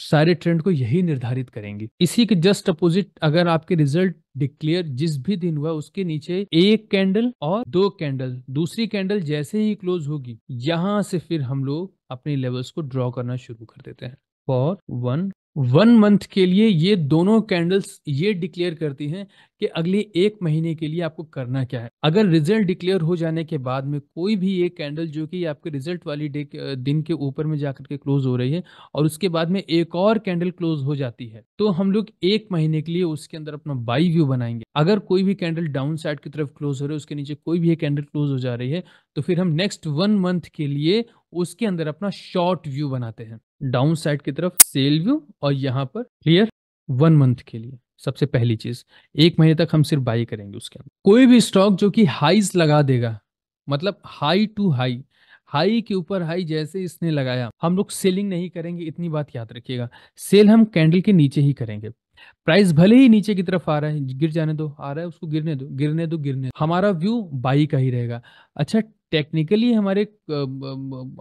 सारे ट्रेंड को यही निर्धारित करेंगी इसी के जस्ट अपोजिट अगर आपके रिजल्ट डिक्लेयर जिस भी दिन हुआ उसके नीचे एक कैंडल और दो कैंडल दूसरी कैंडल जैसे ही क्लोज होगी यहाँ से फिर हम लोग अपने लेवल्स को ड्रॉ करना शुरू कर देते हैं फॉर वन वन मंथ के लिए ये दोनों कैंडल्स ये डिक्लेयर करती हैं कि अगले एक महीने के लिए आपको करना क्या है अगर रिजल्ट डिक्लेयर हो जाने के बाद में कोई भी एक कैंडल जो कि आपके रिजल्ट वाली डे दिन के ऊपर में जाकर के क्लोज हो रही है और उसके बाद में एक और कैंडल क्लोज हो जाती है तो हम लोग एक महीने के लिए उसके अंदर अपना बाई व्यू बनाएंगे अगर कोई भी कैंडल डाउन साइड की तरफ क्लोज हो रही है उसके नीचे कोई भी एक कैंडल क्लोज हो जा रही है तो फिर हम नेक्स्ट वन मंथ के लिए उसके अंदर अपना शॉर्ट व्यू बनाते हैं डाउन साइड की तरफ सेल व्यू और यहाँ पर क्लियर वन मंथ के लिए सबसे पहली चीज एक महीने तक हम सिर्फ बाई करेंगे उसके अंदर कोई भी स्टॉक जो कि हाईज लगा देगा मतलब हाई टू हाई हाई के ऊपर हाई जैसे इसने लगाया हम लोग सेलिंग नहीं करेंगे इतनी बात याद रखिएगा सेल हम कैंडल के नीचे ही करेंगे प्राइस भले ही नीचे की तरफ आ रहा है गिर जाने दो आ रहा है उसको गिरने दो गिरने दो गिरने दो हमारा व्यू बाई का ही रहेगा अच्छा टेक्निकली हमारे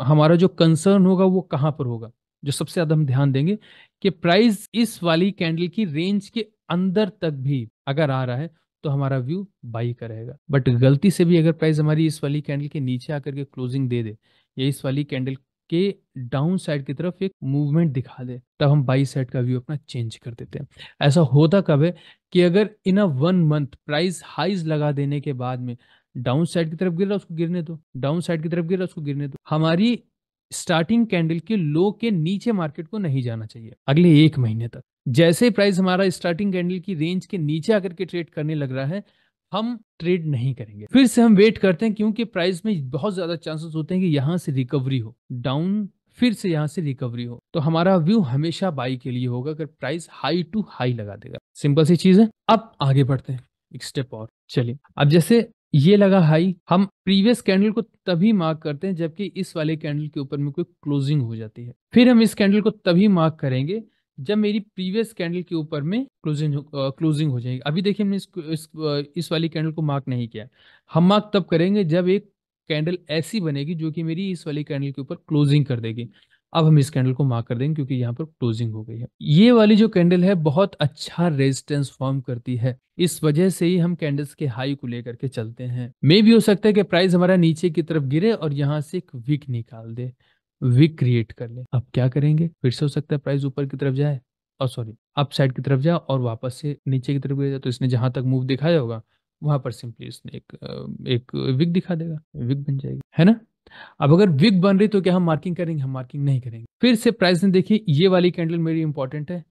हमारा जो कंसर्न होगा वो कहाँ पर होगा जो सबसे ज्यादा हम ध्यान देंगे कि प्राइस इस वाली कैंडल की रेंज के अंदर तक भी अगर आ रहा है तो हमारा व्यू बाई का रहेगा बट गलती से भी अगर प्राइस हमारी इस वाली कैंडल के नीचे आकर के क्लोजिंग दे दे या इस वाली कैंडल के डाउन साइड की तरफ एक मूवमेंट दिखा दे तब हम बाई साइड का व्यू अपना चेंज कर देते हैं ऐसा होता कब है कि अगर in a one month price highs लगा देने के बाद में डाउन साइड की तरफ गिर रहा उसको गिरने दो डाउन साइड की तरफ गिर रहा उसको गिरने दो हमारी स्टार्टिंग कैंडल के लो के नीचे मार्केट को नहीं जाना चाहिए अगले एक महीने तक जैसे प्राइस हमारा स्टार्टिंग कैंडल की रेंज के नीचे आकर के ट्रेड करने लग रहा है हम ट्रेड नहीं करेंगे फिर से हम वेट करते हैं क्योंकि प्राइस में बहुत ज्यादा चांसेस होते हैं कि यहाँ से रिकवरी हो डाउन फिर से यहाँ से रिकवरी हो तो हमारा व्यू हमेशा बाई के लिए होगा अगर प्राइस हाई टू हाई लगा देगा सिंपल सी चीज है अब आगे बढ़ते हैं एक स्टेप और चलिए अब जैसे ये लगा हाई हम प्रीवियस कैंडल को तभी मार्क करते हैं जबकि इस वाले कैंडल के ऊपर में कोई क्लोजिंग हो जाती है फिर हम इस कैंडल को तभी मार्क करेंगे जब मेरी प्रीवियस कैंडल के ऊपर में क्लोजिंग क्लोजिंग हो जाएगी अभी देखिए हमने इस, इस इस वाली कैंडल को मार्क नहीं किया हम मार्क तब करेंगे जब एक कैंडल ऐसी बनेगी जो कि मेरी इस वाली कैंडल के ऊपर क्लोजिंग कर देगी अब हम इस कैंडल को मार्क कर देंगे क्योंकि यहाँ पर क्लोजिंग हो गई है ये वाली जो कैंडल है बहुत अच्छा रेजिस्टेंस फॉर्म करती है इस वजह से ही हम कैंडल्स के हाई को लेकर के चलते हैं मे भी हो सकता है कि प्राइस हमारा नीचे की तरफ गिरे और यहाँ से एक विक निकाल दे विक क्रिएट कर ले अब क्या करेंगे फिर से हो सकता है प्राइस ऊपर की तरफ जाए और सॉरी अप साइड की तरफ जाए और वापस से नीचे की तरफ जाए तो इसने जहां तक मूव दिखाया होगा वहां पर सिंपली इसने एक एक दिखा देगा विक बन जाएगी है ना अब अगर विग बन रही तो क्या हम मार्किंग करेंगे हम मार्किंग नहीं करेंगे फिर से प्राइस ने देखिए ये वाली कैंडल मेरी इंपॉर्टेंट है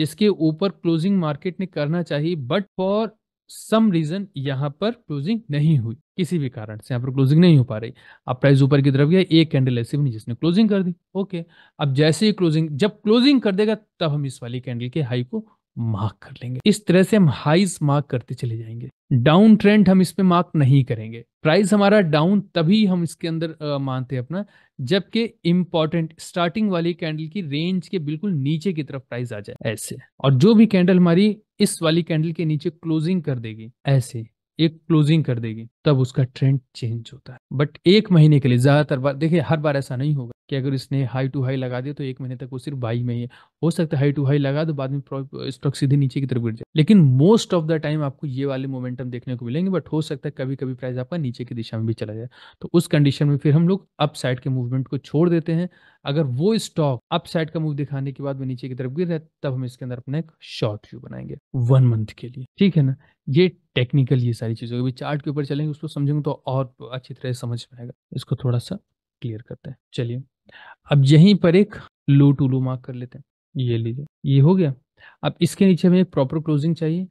जिसके ऊपर क्लोजिंग मार्केट ने करना चाहिए बट फॉर सम रीजन यहाँ पर क्लोजिंग नहीं हुई किसी भी कारण से यहाँ पर क्लोजिंग नहीं हो पा रही अब प्राइस ऊपर की तरफ गया एक कैंडल ऐसी बनी जिसने क्लोजिंग कर दी ओके अब जैसे ही क्लोजिंग जब क्लोजिंग कर देगा तब हम इस वाली कैंडल के हाई को मार्क कर लेंगे इस तरह से हम हाइज मार्क करते चले जाएंगे डाउन ट्रेंड हम इसमें मार्क नहीं करेंगे प्राइस हमारा डाउन तभी हम इसके अंदर मानते हैं अपना जबकि इंपॉर्टेंट स्टार्टिंग वाली कैंडल की रेंज के बिल्कुल नीचे की तरफ प्राइस आ जाए ऐसे और जो भी कैंडल हमारी इस वाली कैंडल के नीचे क्लोजिंग कर देगी ऐसे एक क्लोजिंग कर देगी तब उसका ट्रेंड चेंज होता है बट एक महीने के लिए ज़्यादातर बार देखिए हर बार ऐसा नहीं होगा कि अगर इसने हाई टू हाई लगा दिया तो एक महीने तक वो सिर्फ बाई में ही है हो सकता है हाई टू हाई लगा तो बाद में स्टॉक सीधे नीचे की तरफ गिर जाए लेकिन मोस्ट ऑफ द टाइम आपको ये वाले मोमेंटम देखने को मिलेंगे बट हो सकता है कभी कभी प्राइस आपका नीचे की दिशा में भी चला जाए तो उस कंडीशन में फिर हम लोग अप साइड के मूवमेंट को छोड़ देते हैं अगर वो स्टॉक अप साइड का मूव दिखाने के बाद वो नीचे की तरफ गिर जाए तब हम इसके अंदर अपना एक शॉर्ट व्यू बनाएंगे वन मंथ के लिए ठीक है ना ये टेक्निकल ये सारी के चार्ट के ऊपर चलेंगे उसको समझेंगे तो और अच्छी तरह समझ में आएगा इसको थोड़ा सा क्लियर करते हैं चलिए अब यहीं पर एक लो टू लो मार्क कर लेते हैं ये लीजिए ये हो गया अब इसके नीचे हमें प्रॉपर क्लोजिंग चाहिए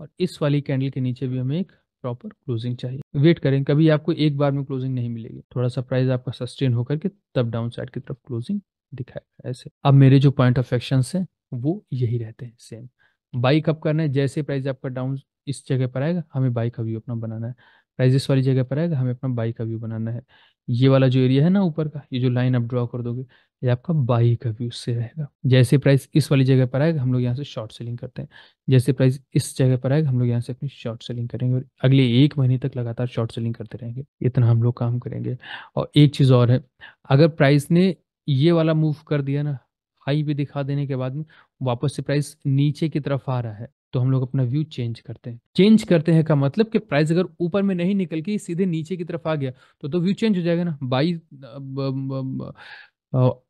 और इस वाली कैंडल के नीचे भी हमें एक प्रॉपर क्लोजिंग चाहिए वेट करें कभी आपको एक बार में क्लोजिंग नहीं मिलेगी थोड़ा सा प्राइस आपका सस्टेन होकर के तब डाउन साइड की तरफ क्लोजिंग दिखाएगा ऐसे अब मेरे जो पॉइंट ऑफ एक्शन है वो यही रहते हैं सेम बाई कब करना है जैसे प्राइस आपका डाउन इस जगह पर आएगा हमें बाई का अपना बनाना है राइजेस वाली जगह पर आएगा हमें अपना बाई का व्यू बनाना है ये वाला जो एरिया है ना ऊपर का ये जो लाइन आप ड्रॉ कर दोगे ये आपका बाई का व्यू से रहेगा जैसे प्राइस इस वाली जगह पर आएगा हम लोग यहाँ से शॉर्ट सेलिंग करते हैं जैसे प्राइस इस जगह पर आएगा हम लोग यहाँ से अपनी शॉर्ट सेलिंग करेंगे और अगले एक महीने तक लगातार शॉर्ट सेलिंग करते रहेंगे इतना हम लोग काम करेंगे और एक चीज़ और है अगर प्राइस ने ये वाला मूव कर दिया ना हाई भी दिखा देने के बाद में वापस से प्राइस नीचे की तरफ आ रहा है तो हम लोग अपना व्यू चेंज करते हैं चेंज करते हैं का मतलब कि प्राइस अगर ऊपर में नहीं निकल के सीधे नीचे की तरफ आ गया तो तो व्यू चेंज हो जाएगा ना बाई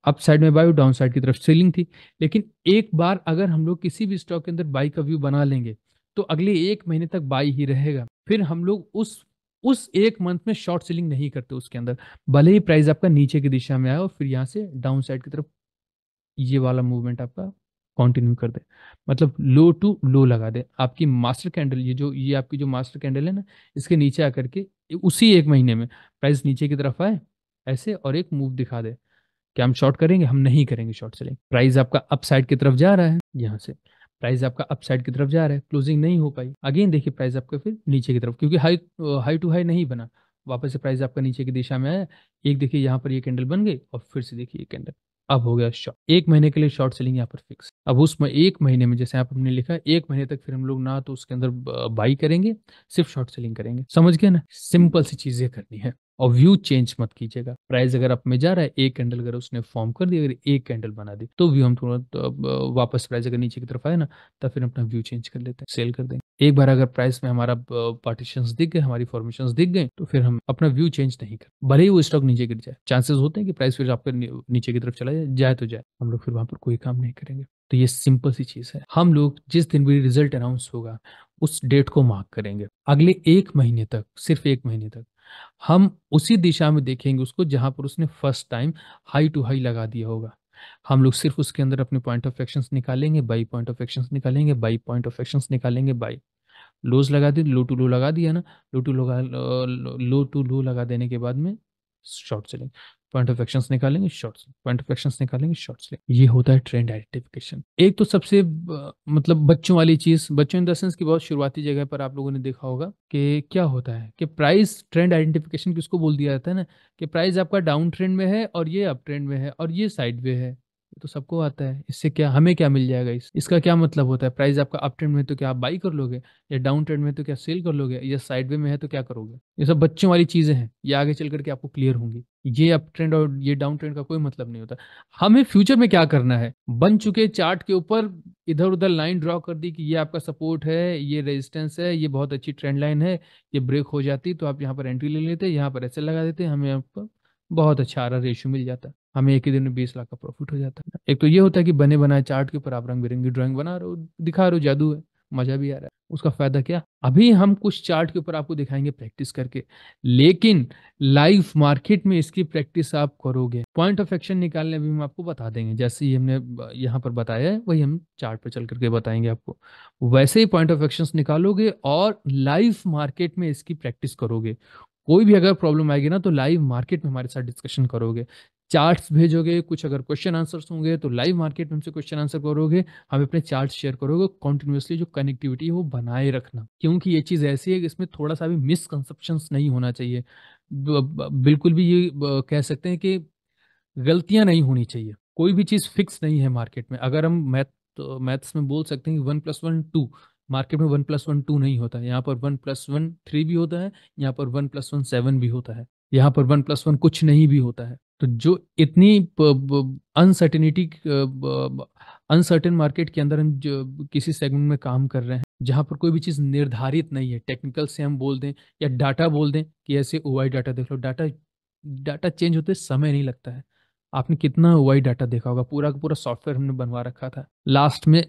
अप साइड में बाई डाउन साइड की तरफ सेलिंग थी लेकिन एक बार अगर हम लोग किसी भी स्टॉक के अंदर बाई का व्यू बना लेंगे तो अगले एक महीने तक बाई ही रहेगा फिर हम लोग उस उस एक मंथ में शॉर्ट सेलिंग नहीं करते उसके अंदर भले ही प्राइस आपका नीचे की दिशा में आया और फिर यहाँ से डाउन साइड की तरफ ये वाला मूवमेंट आपका कंटिन्यू कर दे मतलब लो टू लो लगा दे आपकी मास्टर कैंडल ये जो ये आपकी जो मास्टर कैंडल है ना इसके नीचे आकर के उसी एक महीने में प्राइस नीचे की तरफ आए ऐसे और एक मूव दिखा दे क्या हम शॉर्ट करेंगे हम नहीं करेंगे शॉर्ट सेलिंग प्राइस आपका अपसाइड की तरफ जा रहा है यहाँ से प्राइस आपका अपसाइड की तरफ जा रहा है क्लोजिंग नहीं हो पाई अगेन देखिए प्राइस आपका फिर नीचे की तरफ क्योंकि हाई हाई टू हाई नहीं बना वापस से प्राइस आपका नीचे की दिशा में आया एक देखिए यहाँ पर ये कैंडल बन गई और फिर से देखिए ये कैंडल अब हो गया शॉर्ट एक महीने के लिए शॉर्ट सेलिंग यहाँ पर फिक्स अब उसमें एक महीने में जैसे आप हमने लिखा एक महीने तक फिर हम लोग ना तो उसके अंदर बाई करेंगे सिर्फ शॉर्ट सेलिंग करेंगे समझ गया ना सिंपल सी चीजें करनी है और व्यू चेंज मत कीजिएगा प्राइस अगर अप में जा रहा है एक कैंडल अगर उसने फॉर्म कर दिया अगर एक कैंडल बना दी तो व्यू हम थोड़ा तो वापस प्राइस अगर नीचे की तरफ आए ना तो फिर अपना व्यू चेंज कर लेते हैं सेल कर देंगे एक बार अगर प्राइस में हमारा पार्टीशन दिख गए हमारी फॉर्मेशन दिख गए तो फिर हम अपना व्यू चेंज नहीं कर भले ही वो स्टॉक नीचे गिर जाए चांसेस होते हैं कि प्राइस फिर आपके नीचे की तरफ चला जाए जाए तो जाए हम लोग फिर वहां पर कोई काम नहीं करेंगे तो ये सिंपल सी चीज है हम लोग जिस दिन भी रिजल्ट अनाउंस होगा उस डेट को मार्क करेंगे अगले एक महीने तक सिर्फ एक महीने तक हम उसी दिशा में देखेंगे उसको जहां पर उसने first time high to high लगा दिया होगा हम लोग सिर्फ उसके अंदर अपने पॉइंट ऑफ एक्शन निकालेंगे बाई पॉइंट ऑफ एक्शन निकालेंगे बाई पॉइंट ऑफ एक्शन निकालेंगे बाई लोज लगा दी लो टू लो लगा दिया ना लो टू लो लो टू लो लगा देने के बाद में short selling point of action निकालेंगे शॉर्ट पॉइंट ऑफ एक्शन निकालेंगे शॉर्ट सेलिंग ये होता है ट्रेंड आइडेंटिफिकेशन एक तो सबसे मतलब बच्चों वाली चीज बच्चों इन द सेंस की बहुत शुरुआती जगह पर आप लोगों ने देखा होगा कि क्या होता है कि प्राइस ट्रेंड आइडेंटिफिकेशन किसको बोल दिया जाता है ना कि प्राइस आपका डाउन ट्रेंड में है और ये अप ट्रेंड में है और ये साइड वे है तो सबको आता है इससे क्या हमें क्या मिल जाएगा इस इसका क्या मतलब होता है प्राइस आपका अप ट्रेंड में तो क्या आप बाई कर लोगे या डाउन ट्रेंड में तो क्या सेल कर लोगे या साइड में है तो क्या करोगे ये सब बच्चों वाली चीज़ें हैं ये आगे चल करके आपको क्लियर होंगी ये अप ट्रेंड और ये डाउन ट्रेंड का कोई मतलब नहीं होता हमें फ्यूचर में क्या करना है बन चुके चार्ट के ऊपर इधर उधर लाइन ड्रॉ कर दी कि ये आपका सपोर्ट है ये रेजिस्टेंस है ये बहुत अच्छी ट्रेंड लाइन है ये ब्रेक हो जाती तो आप यहाँ पर एंट्री ले लेते यहाँ पर ऐसे लगा देते हमें आपको बहुत अच्छा आ रहा रेशियो मिल जाता हमें एक ही दिन में बीस लाख का प्रॉफिट हो जाता है एक तो ये होता है कि बने बनाए चार्ट के ऊपर आप रंग बिरंगी ड्राइंग बना रहे हो दिखा रहे हो जादू है मजा भी आ रहा है उसका फायदा क्या अभी हम कुछ चार्ट के ऊपर आपको दिखाएंगे प्रैक्टिस करके लेकिन लाइव मार्केट में इसकी प्रैक्टिस आप करोगे पॉइंट ऑफ एक्शन निकालने भी हम आपको बता देंगे जैसे ही हमने यहाँ पर बताया है वही हम चार्ट पर चल करके बताएंगे आपको वैसे ही पॉइंट ऑफ एक्शन निकालोगे और लाइव मार्केट में इसकी प्रैक्टिस करोगे कोई भी अगर प्रॉब्लम आएगी ना तो लाइव मार्केट में हमारे साथ डिस्कशन करोगे चार्ट्स भेजोगे कुछ अगर क्वेश्चन आंसर्स होंगे तो लाइव मार्केट में हमसे क्वेश्चन आंसर करोगे हम अपने चार्ट शेयर करोगे कॉन्टिन्यूसली जो कनेक्टिविटी है वो बनाए रखना क्योंकि ये चीज़ ऐसी है कि इसमें थोड़ा सा भी मिसकनसेप्शन नहीं होना चाहिए बिल्कुल भी ये कह सकते हैं कि गलतियाँ नहीं होनी चाहिए कोई भी चीज़ फिक्स नहीं है मार्केट में अगर हम मैथ तो मैथ्स में बोल सकते हैं कि one plus one two market में वन प्लस वन टू नहीं होता है यहाँ पर वन प्लस वन थ्री भी होता है यहाँ पर वन प्लस वन सेवन भी होता है यहाँ पर वन प्लस वन कुछ नहीं भी होता है तो जो इतनी अनसर्टिनिटी अनसर्टेन मार्केट के अंदर हम जो किसी सेगमेंट में काम कर रहे हैं जहां पर कोई भी चीज़ निर्धारित नहीं है टेक्निकल से हम बोल दें या डाटा बोल दें कि ऐसे ओ डाटा देख लो डाटा डाटा चेंज होते समय नहीं लगता है आपने कितना ओ डाटा देखा होगा पूरा का पूरा सॉफ्टवेयर हमने बनवा रखा था लास्ट में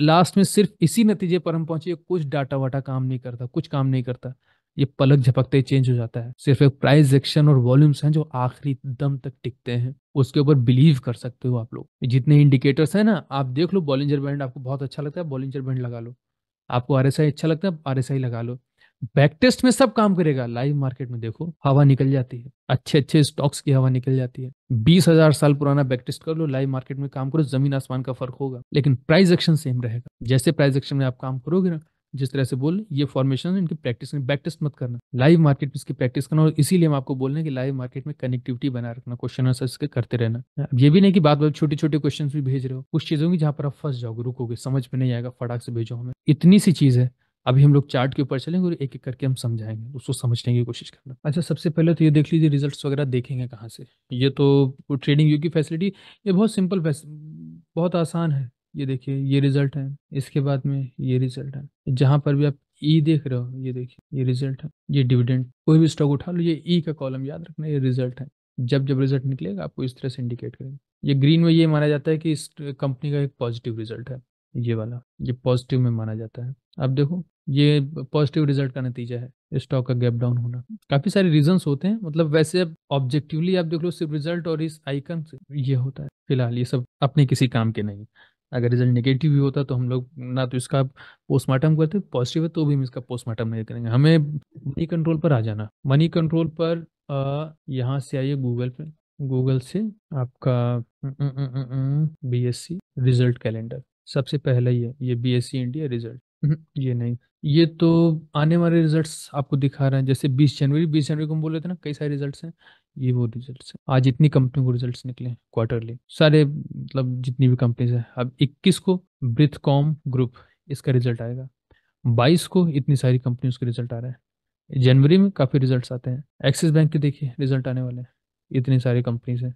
लास्ट में सिर्फ इसी नतीजे पर हम पहुंचे कुछ डाटा वाटा काम नहीं करता कुछ काम नहीं करता ये पलक झपकते चेंज हो जाता है सिर्फ एक प्राइस एक्शन और वॉल्यूम्स हैं जो आखिरी दम तक टिकते हैं उसके ऊपर बिलीव कर सकते हो आप लोग जितने इंडिकेटर्स हैं ना आप देख लो बॉलिंजर बैंड आपको बहुत अच्छा लगता है बॉलिंजर बैंड लगा लो आपको आर अच्छा लगता है आर लगा लो बैक टेस्ट में सब काम करेगा लाइव मार्केट में देखो हवा निकल जाती है अच्छे अच्छे स्टॉक्स की हवा निकल जाती है बीस हजार साल पुराना बैक टेस्ट कर लो लाइव मार्केट में काम करो जमीन आसमान का फर्क होगा लेकिन प्राइस एक्शन सेम रहेगा जैसे प्राइस एक्शन में आप काम करोगे ना जिस तरह से बोल ये फॉर्मेशन इनकी प्रैक्टिस बैक टेस्ट मत करना लाइव मार्केट में इसकी प्रैक्टिस करना और इसीलिए हम आपको बोल रहे हैं कि लाइव मार्केट में कनेक्टिविटी बना रखना क्वेश्चन आंसर इसके करते रहना अब ये भी नहीं कि बात बात छोटे छोटे क्वेश्चन भी भेज रहे हो कुछ चीजों की जहाँ पर आप फंस जाओगे रुकोगे समझ में नहीं आएगा फटाक से भेजो हमें इतनी सी चीज है अभी हम लोग चार्ट के ऊपर चलेंगे और एक एक करके हम समझाएंगे उसको समझने की कोशिश करना अच्छा सबसे पहले तो ये देख लीजिए रिजल्ट्स वगैरह देखेंगे कहाँ से ये तो ट्रेडिंग व्यू की फैसिलिटी ये बहुत सिंपल बहुत आसान है ये देखिए ये रिजल्ट है इसके बाद में ये रिजल्ट है जहां पर भी आप ई e देख रहे हो ये देखिए ये रिजल्ट है ये डिविडेंड कोई भी स्टॉक उठा लो ये ई e का कॉलम याद रखना ये रिजल्ट है जब जब रिजल्ट निकलेगा आपको इस तरह से इंडिकेट करेंगे ये ग्रीन में ये माना जाता है कि इस कंपनी का एक पॉजिटिव रिजल्ट है ये वाला ये पॉजिटिव में माना जाता है अब देखो ये पॉजिटिव रिजल्ट का नतीजा है स्टॉक का गैप डाउन होना काफी सारे रीजंस होते हैं मतलब वैसे अब ऑब्जेक्टिवली आप देख लो सिर्फ रिजल्ट और इस आइकन से ये होता है फिलहाल ये सब अपने किसी काम के नहीं अगर रिजल्ट नेगेटिव भी होता तो हम लोग ना तो इसका पोस्टमार्टम करते पॉजिटिव है तो भी हम इसका पोस्टमार्टम नहीं करेंगे हमें मनी कंट्रोल पर आ जाना मनी कंट्रोल पर यहाँ से आइए गूगल पे गूगल से आपका B S C result calendar सबसे पहला ये ये B S C India result हम्म, ये नहीं, ये तो आने वाले रिजल्ट्स आपको दिखा रहे हैं जैसे 20 जनवरी 20 जनवरी को हम बोल रहे थे ना कई सारे रिजल्ट्स हैं, ये वो रिजल्ट्स हैं। आज इतनी कंपनियों को रिजल्ट्स निकले हैं क्वार्टरली सारे मतलब जितनी भी कंपनीज हैं। अब 21 को ब्रिथकॉम ग्रुप इसका रिजल्ट आएगा, 22 को इतनी सारी कंपनी उसके रिजल्ट आ रहे हैं। जनवरी में काफ़ी रिजल्ट आते हैं, एक्सिस बैंक के देखिए रिजल्ट आने वाले हैं, इतनी सारी कंपनीज हैं।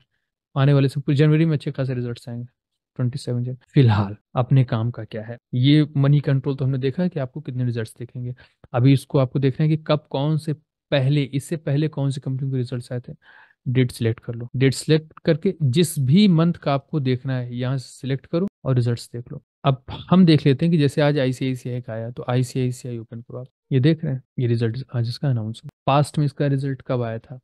आने वाले से जनवरी में अच्छे खासे रिजल्ट आएंगे ट्वेंटी सेवन फिलहाल अपने काम का क्या है ये मनी कंट्रोल तो हमने देखा है कि आपको कितने रिजल्ट्स देखेंगे अभी इसको आपको देखना है कि कब कौन से पहले इससे पहले कौन सी कंपनी के रिजल्ट आए थे डेट सिलेक्ट कर लो डेट सिलेक्ट करके जिस भी मंथ का आपको देखना है यहाँ सिलेक्ट करो और रिजल्ट देख लो अब हम देख लेते हैं कि जैसे आज आईसीआईसीआई का आया तो आईसीआईसीआई ओपन करो आप ये देख रहे हैं ये रिजल्ट आज इसका अनाउंस पास्ट में इसका रिजल्ट कब आया था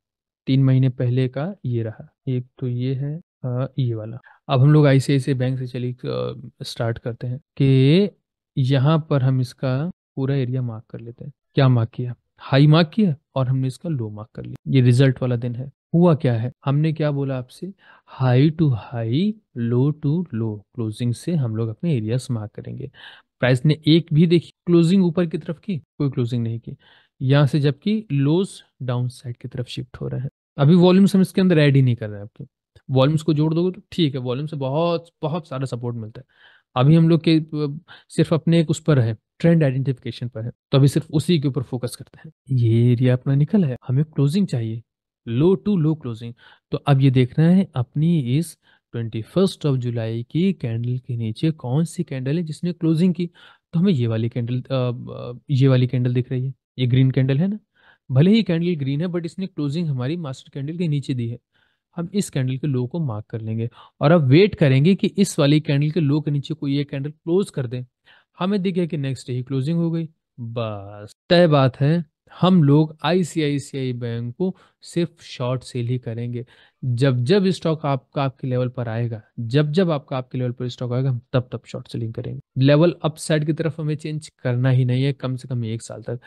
तीन महीने पहले का ये रहा एक तो ये है ये वाला अब हम लोग आई बैंक से चलिए स्टार्ट करते हैं कि यहाँ पर हम इसका पूरा एरिया मार्क कर लेते हैं क्या मार्क किया हाई मार्क किया और हमने इसका लो मार्क कर लिया ये रिजल्ट वाला दिन है हुआ क्या है हमने क्या बोला आपसे high to high low to low closing से हम लोग अपने एरियाज मार्क करेंगे प्राइस ने एक भी देखी क्लोजिंग ऊपर की तरफ की कोई क्लोजिंग नहीं की यहाँ से जबकि लोज डाउन साइड की तरफ शिफ्ट हो रहे हैं अभी वॉल्यूम्स हम इसके अंदर ऐड ही नहीं कर रहे हैं आपके वॉल्यूम्स को जोड़ दोगे तो ठीक है वॉल्यूम से बहुत बहुत सारा सपोर्ट मिलता है अभी हम लोग के सिर्फ अपने एक उस पर है ट्रेंड आइडेंटिफिकेशन पर है तो अभी सिर्फ उसी के ऊपर फोकस करते हैं ये एरिया अपना निकल है हमें क्लोजिंग चाहिए लो टू लो क्लोजिंग तो अब ये देखना है अपनी इस ट्वेंटी फर्स्ट ऑफ जुलाई की कैंडल के नीचे कौन सी कैंडल है जिसने क्लोजिंग की तो हमें ये वाली कैंडल ये वाली कैंडल दिख रही है ये ग्रीन कैंडल है ना भले ही कैंडल ग्रीन है बट इसने क्लोजिंग हमारी मास्टर कैंडल के नीचे दी है हम इस कैंडल के लो को मार्क कर लेंगे और अब वेट करेंगे कि इस वाली कैंडल के लो के नीचे कोई ये कैंडल क्लोज कर दें हमें दिखे कि नेक्स्ट डे ही क्लोजिंग हो गई बस तय बात है हम लोग आईसीआईसीआई बैंक को सिर्फ शॉर्ट सेल ही करेंगे जब जब स्टॉक आपका आपके लेवल पर आएगा जब जब आपका आपके लेवल पर स्टॉक आएगा हम तब तब शॉर्ट सेलिंग करेंगे लेवल अपसाइड की तरफ हमें चेंज करना ही नहीं है कम से कम एक साल तक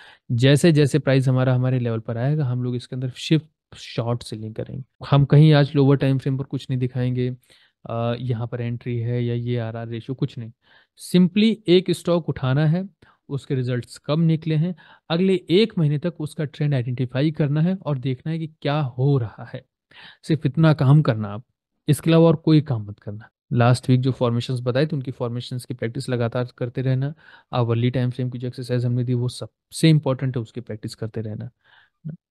जैसे जैसे प्राइस हमारा हमारे लेवल पर आएगा हम लोग इसके अंदर शिफ्ट शॉर्ट सेलिंग करेंगे हम कहीं आज लोअर टाइम फ्रेम पर कुछ नहीं दिखाएंगे यहाँ पर एंट्री है या ये आर आर रेशियो कुछ नहीं सिंपली एक स्टॉक उठाना है उसके रिजल्ट्स कब निकले हैं अगले एक महीने तक उसका ट्रेंड आइडेंटिफाई करना है और देखना है कि क्या हो रहा है सिर्फ इतना काम करना आप इसके अलावा और कोई काम मत करना लास्ट वीक जो फॉर्मेशन बताए थे उनकी फॉर्मेशन की प्रैक्टिस लगातार करते रहना आवरली टाइम फ्रेम की जो एक्सरसाइज हमने दी वो सबसे इंपॉर्टेंट है उसकी प्रैक्टिस करते रहना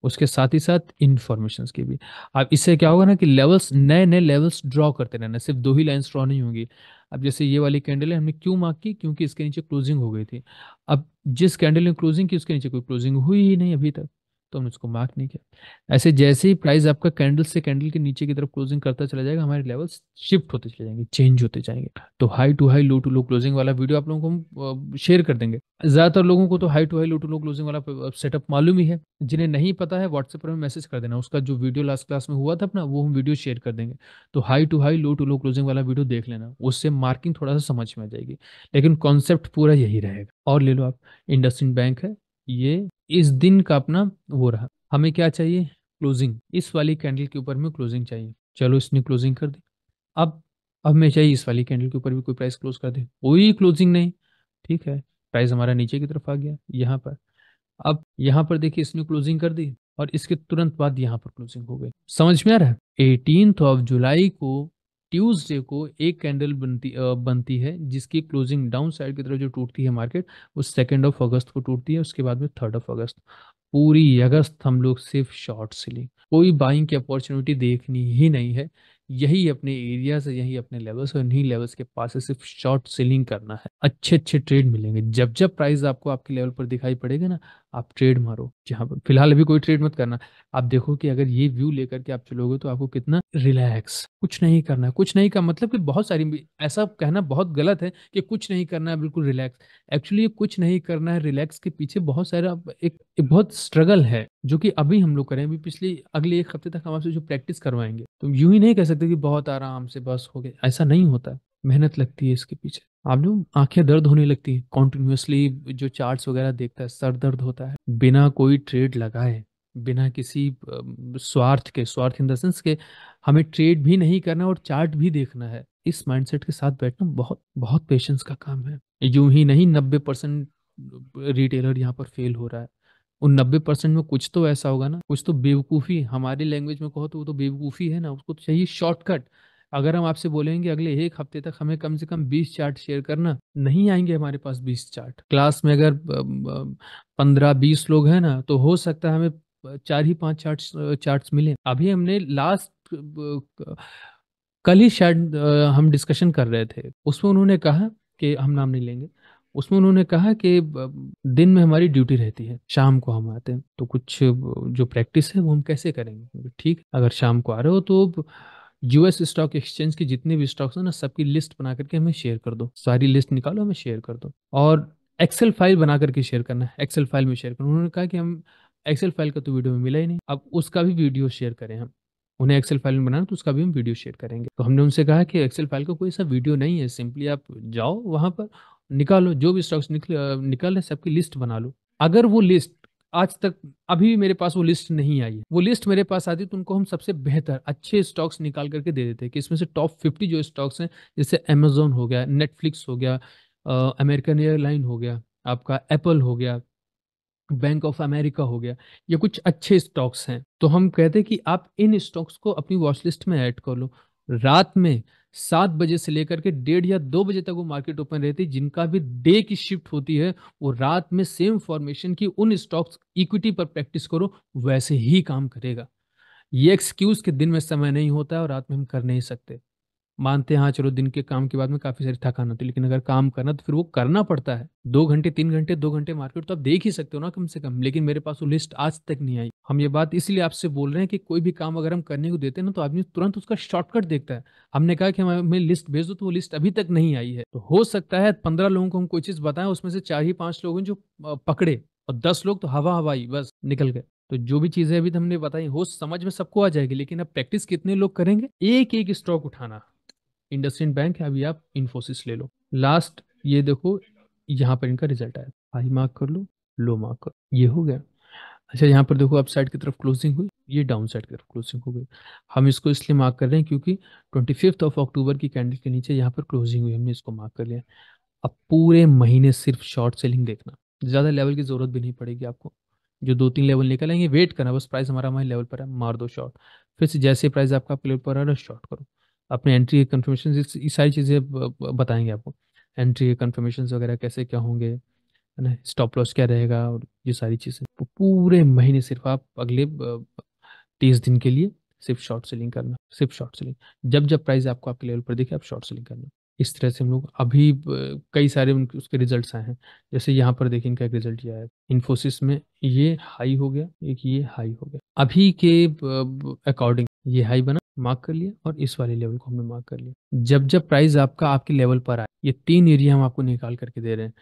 उसके साथ ही साथ इन्फॉर्मेशन की भी अब इससे क्या होगा ना कि लेवल्स नए नए लेवल्स ड्रॉ करते रहना सिर्फ दो ही लाइन्स ड्रॉ नहीं होंगी अब जैसे ये वाली कैंडल है हमने क्यों मार्क की क्योंकि इसके नीचे क्लोजिंग हो गई थी अब जिस कैंडल ने क्लोजिंग की उसके नीचे कोई क्लोजिंग हुई ही नहीं अभी तक तो हमने उसको मार्क नहीं किया ऐसे जैसे ही प्राइस आपका कैंडल से कैंडल के नीचे की तरफ क्लोजिंग करता चला जाएगा हमारे लेवल्स शिफ्ट होते चले जाएंगे चेंज होते जाएंगे तो high to high low to low closing वाला वीडियो आप लोगों को हम शेयर कर देंगे ज्यादातर लोगों को तो high to high low to low closing वाला सेटअप मालूम ही है जिन्हें नहीं पता है व्हाट्सएप पर हमें मैसेज कर देना उसका जो वीडियो लास्ट क्लास में हुआ था अपना वो हम वीडियो शेयर कर देंगे तो high to high low to low closing वाला वीडियो देख लेना उससे मार्किंग थोड़ा सा समझ में आ जाएगी लेकिन कॉन्सेप्ट पूरा यही रहेगा और ले लो आप इंडस्ट्रिंड बैंक है ये इस दिन का अपना वो रहा हमें क्या चाहिए क्लोजिंग इस वाली कैंडल के ऊपर में क्लोजिंग चाहिए चलो इसने क्लोजिंग कर दी अब अब मैं चाहिए इस वाली कैंडल के ऊपर भी कोई प्राइस क्लोज कर दे कोई क्लोजिंग नहीं ठीक है प्राइस हमारा नीचे की तरफ आ गया यहाँ पर अब यहाँ पर देखिए इसने क्लोजिंग कर दी और इसके तुरंत बाद यहाँ पर क्लोजिंग हो गई समझ में आ रहा है एटीन ऑफ जुलाई को ट्यूसडे को एक कैंडल बनती बनती है जिसकी क्लोजिंग डाउन साइड की तरफ जो टूटती है मार्केट वो सेकेंड ऑफ अगस्त को टूटती है उसके बाद में थर्ड ऑफ अगस्त पूरी अगस्त हम लोग सिर्फ शॉर्ट सेलिंग कोई बाइंग की अपॉर्चुनिटी देखनी ही नहीं है यही अपने एरिया से यही अपने लेवल्स और नहीं लेवल्स के पास से सिर्फ शॉर्ट सेलिंग करना है अच्छे अच्छे ट्रेड मिलेंगे जब जब प्राइस आपको आपके लेवल पर दिखाई पड़ेगा ना आप ट्रेड मारो जहाँ पर फिलहाल अभी कोई ट्रेड मत करना आप देखो कि अगर ये व्यू लेकर के आप चलोगे तो आपको कितना रिलैक्स कुछ नहीं करना है कुछ नहीं का मतलब कि बहुत सारी ऐसा कहना बहुत गलत है कि कुछ नहीं करना है बिल्कुल रिलैक्स एक्चुअली कुछ नहीं करना है रिलैक्स के पीछे बहुत सारा एक, एक बहुत स्ट्रगल है जो कि अभी हम लोग करें अभी पिछले अगले एक हफ्ते तक हम आपसे जो प्रैक्टिस करवाएंगे तो यूं ही नहीं कह सकते कि बहुत आराम से बस हो गए ऐसा नहीं होता मेहनत लगती है इसके पीछे आप जो आंखें दर्द होने लगती है कॉन्टिन्यूसली जो चार्ट्स वगैरह देखता है सर दर्द होता है बिना कोई ट्रेड लगाए बिना किसी स्वार्थ के स्वार्थ इन द सेंस के हमें ट्रेड भी नहीं करना और चार्ट भी देखना है इस माइंडसेट के साथ बैठना बहुत बहुत पेशेंस का काम है यूं ही नहीं नब्बे परसेंट रिटेलर यहाँ पर फेल हो रहा है उन नब्बे परसेंट में कुछ तो ऐसा होगा ना कुछ तो बेवकूफ़ी हमारी लैंग्वेज में कहो तो वो तो बेवकूफ़ी है ना उसको तो चाहिए शॉर्टकट अगर हम आपसे बोलेंगे अगले एक हफ्ते तक हमें कम से कम बीस चार्ट शेयर करना नहीं आएंगे हमारे पास बीस चार्ट क्लास में अगर पंद्रह बीस लोग हैं ना तो हो सकता है हमें चार ही पांच चार्ट चार्ट मिले अभी हमने लास्ट कल ही शायद हम डिस्कशन कर रहे थे उसमें उन्होंने कहा कि हम नाम नहीं लेंगे उसमें उन्होंने कहा कि दिन में हमारी ड्यूटी रहती है शाम को हम आते हैं तो कुछ जो प्रैक्टिस है वो हम कैसे करेंगे ठीक अगर शाम को आ रहे हो तो यूएस स्टॉक एक्सचेंज के जितने भी स्टॉक्स हैं ना सबकी लिस्ट बना करके हमें शेयर कर दो सारी लिस्ट निकालो हमें शेयर कर दो और एक्सेल फाइल बना करके शेयर करना है एक्सेल फाइल में शेयर करना उन्होंने कहा कि हम एक्सेल फाइल का तो वीडियो में मिला ही नहीं अब उसका भी वीडियो शेयर करें हम उन्हें एक्सेल फाइल में बनाना तो उसका भी हम वीडियो शेयर करेंगे तो हमने उनसे कहा कि एक्सेल फाइल का कोई ऐसा वीडियो नहीं है सिंपली आप जाओ वहाँ पर निकालो जो भी स्टॉक्स निकले निकाल रहे सबकी लिस्ट बना लो अगर वो लिस्ट आज तक अभी भी मेरे पास वो लिस्ट नहीं आई है वो लिस्ट मेरे पास आती तो उनको हम सबसे बेहतर अच्छे स्टॉक्स निकाल करके दे देते कि इसमें से टॉप फिफ्टी जो स्टॉक्स हैं जैसे अमेजोन हो गया नेटफ्लिक्स हो गया अमेरिकन एयरलाइन हो गया आपका एप्पल हो गया बैंक ऑफ अमेरिका हो गया ये कुछ अच्छे स्टॉक्स हैं तो हम कहते हैं कि आप इन स्टॉक्स को अपनी वॉच लिस्ट में ऐड कर लो रात में सात बजे से लेकर के डेढ़ या दो बजे तक वो मार्केट ओपन रहती है जिनका भी डे की शिफ्ट होती है वो रात में सेम फॉर्मेशन की उन स्टॉक्स इक्विटी पर प्रैक्टिस करो वैसे ही काम करेगा ये एक्सक्यूज के दिन में समय नहीं होता है और रात में हम कर नहीं सकते मानते हैं हाँ चलो दिन के काम के बाद में काफ़ी सारी थकान होती है लेकिन अगर काम करना तो फिर वो करना पड़ता है दो घंटे तीन घंटे दो घंटे मार्केट तो आप देख ही सकते हो ना कम से कम लेकिन मेरे पास वो लिस्ट आज तक नहीं आई हम ये बात इसलिए आपसे बोल रहे हैं कि कोई भी काम अगर हम करने को देते हैं ना तो आदमी तुरंत उसका शॉर्टकट देखता है हमने कहा कि हमें लिस्ट भेज दो तो वो लिस्ट अभी तक नहीं आई है तो हो सकता है पंद्रह लोगों को हम कोई चीज़ बताएं उसमें से चार ही पाँच लोग हैं जो पकड़े और दस लोग तो हवा हवाई बस निकल गए तो जो भी चीजें अभी हमने बताई हो समझ में सबको आ जाएगी लेकिन अब प्रैक्टिस कितने लोग करेंगे एक एक स्टॉक उठाना इंडस्ट्रियन बैंक है अभी आप इन्फोसिस ले लो लास्ट ये देखो यहाँ पर इनका रिजल्ट आया हाई मार्क कर लो लो मार्क कर ये हो गया अच्छा यहाँ पर देखो अप साइड की तरफ क्लोजिंग हुई ये डाउन साइड की तरफ क्लोजिंग हो गई हम इसको इसलिए मार्क कर रहे हैं क्योंकि ट्वेंटी फिफ्थ ऑफ अक्टूबर की कैंडल के नीचे यहाँ पर क्लोजिंग हुई हमने इसको मार्क कर लिया अब पूरे महीने सिर्फ शॉर्ट सेलिंग देखना ज़्यादा लेवल की ज़रूरत भी नहीं पड़ेगी आपको जो दो तीन लेवल निकल आएंगे वेट करना बस प्राइस हमारा हमारे लेवल पर है मार दो शॉर्ट फिर से जैसे प्राइस आपका लेवल पर आ रहा है शॉर्ट करो अपने एंट्री कन्फर्मेशन ये सारी चीज़ें बताएंगे आपको एंट्री कन्फर्मेशन वगैरह कैसे क्या होंगे है ना स्टॉप लॉस क्या रहेगा और ये सारी चीज़ें तो पूरे महीने सिर्फ आप अगले तीस दिन के लिए सिर्फ शॉर्ट सेलिंग करना सिर्फ शॉर्ट सेलिंग जब जब प्राइस आपको आपके लेवल पर दिखे आप शॉर्ट सेलिंग करना इस तरह से हम लोग अभी कई सारे उनके उसके रिजल्ट्स आए हैं जैसे यहाँ पर देखें इनका एक रिजल्ट ये आया इन्फोसिस में ये हाई हो गया एक ये हाई हो गया अभी के अकॉर्डिंग ये हाई बना मार्क कर लिया और इस वाले लेवल को हमने मार्क कर लिया जब जब प्राइस आपका आपके लेवल पर आए ये तीन एरिया हम आपको निकाल करके दे रहे हैं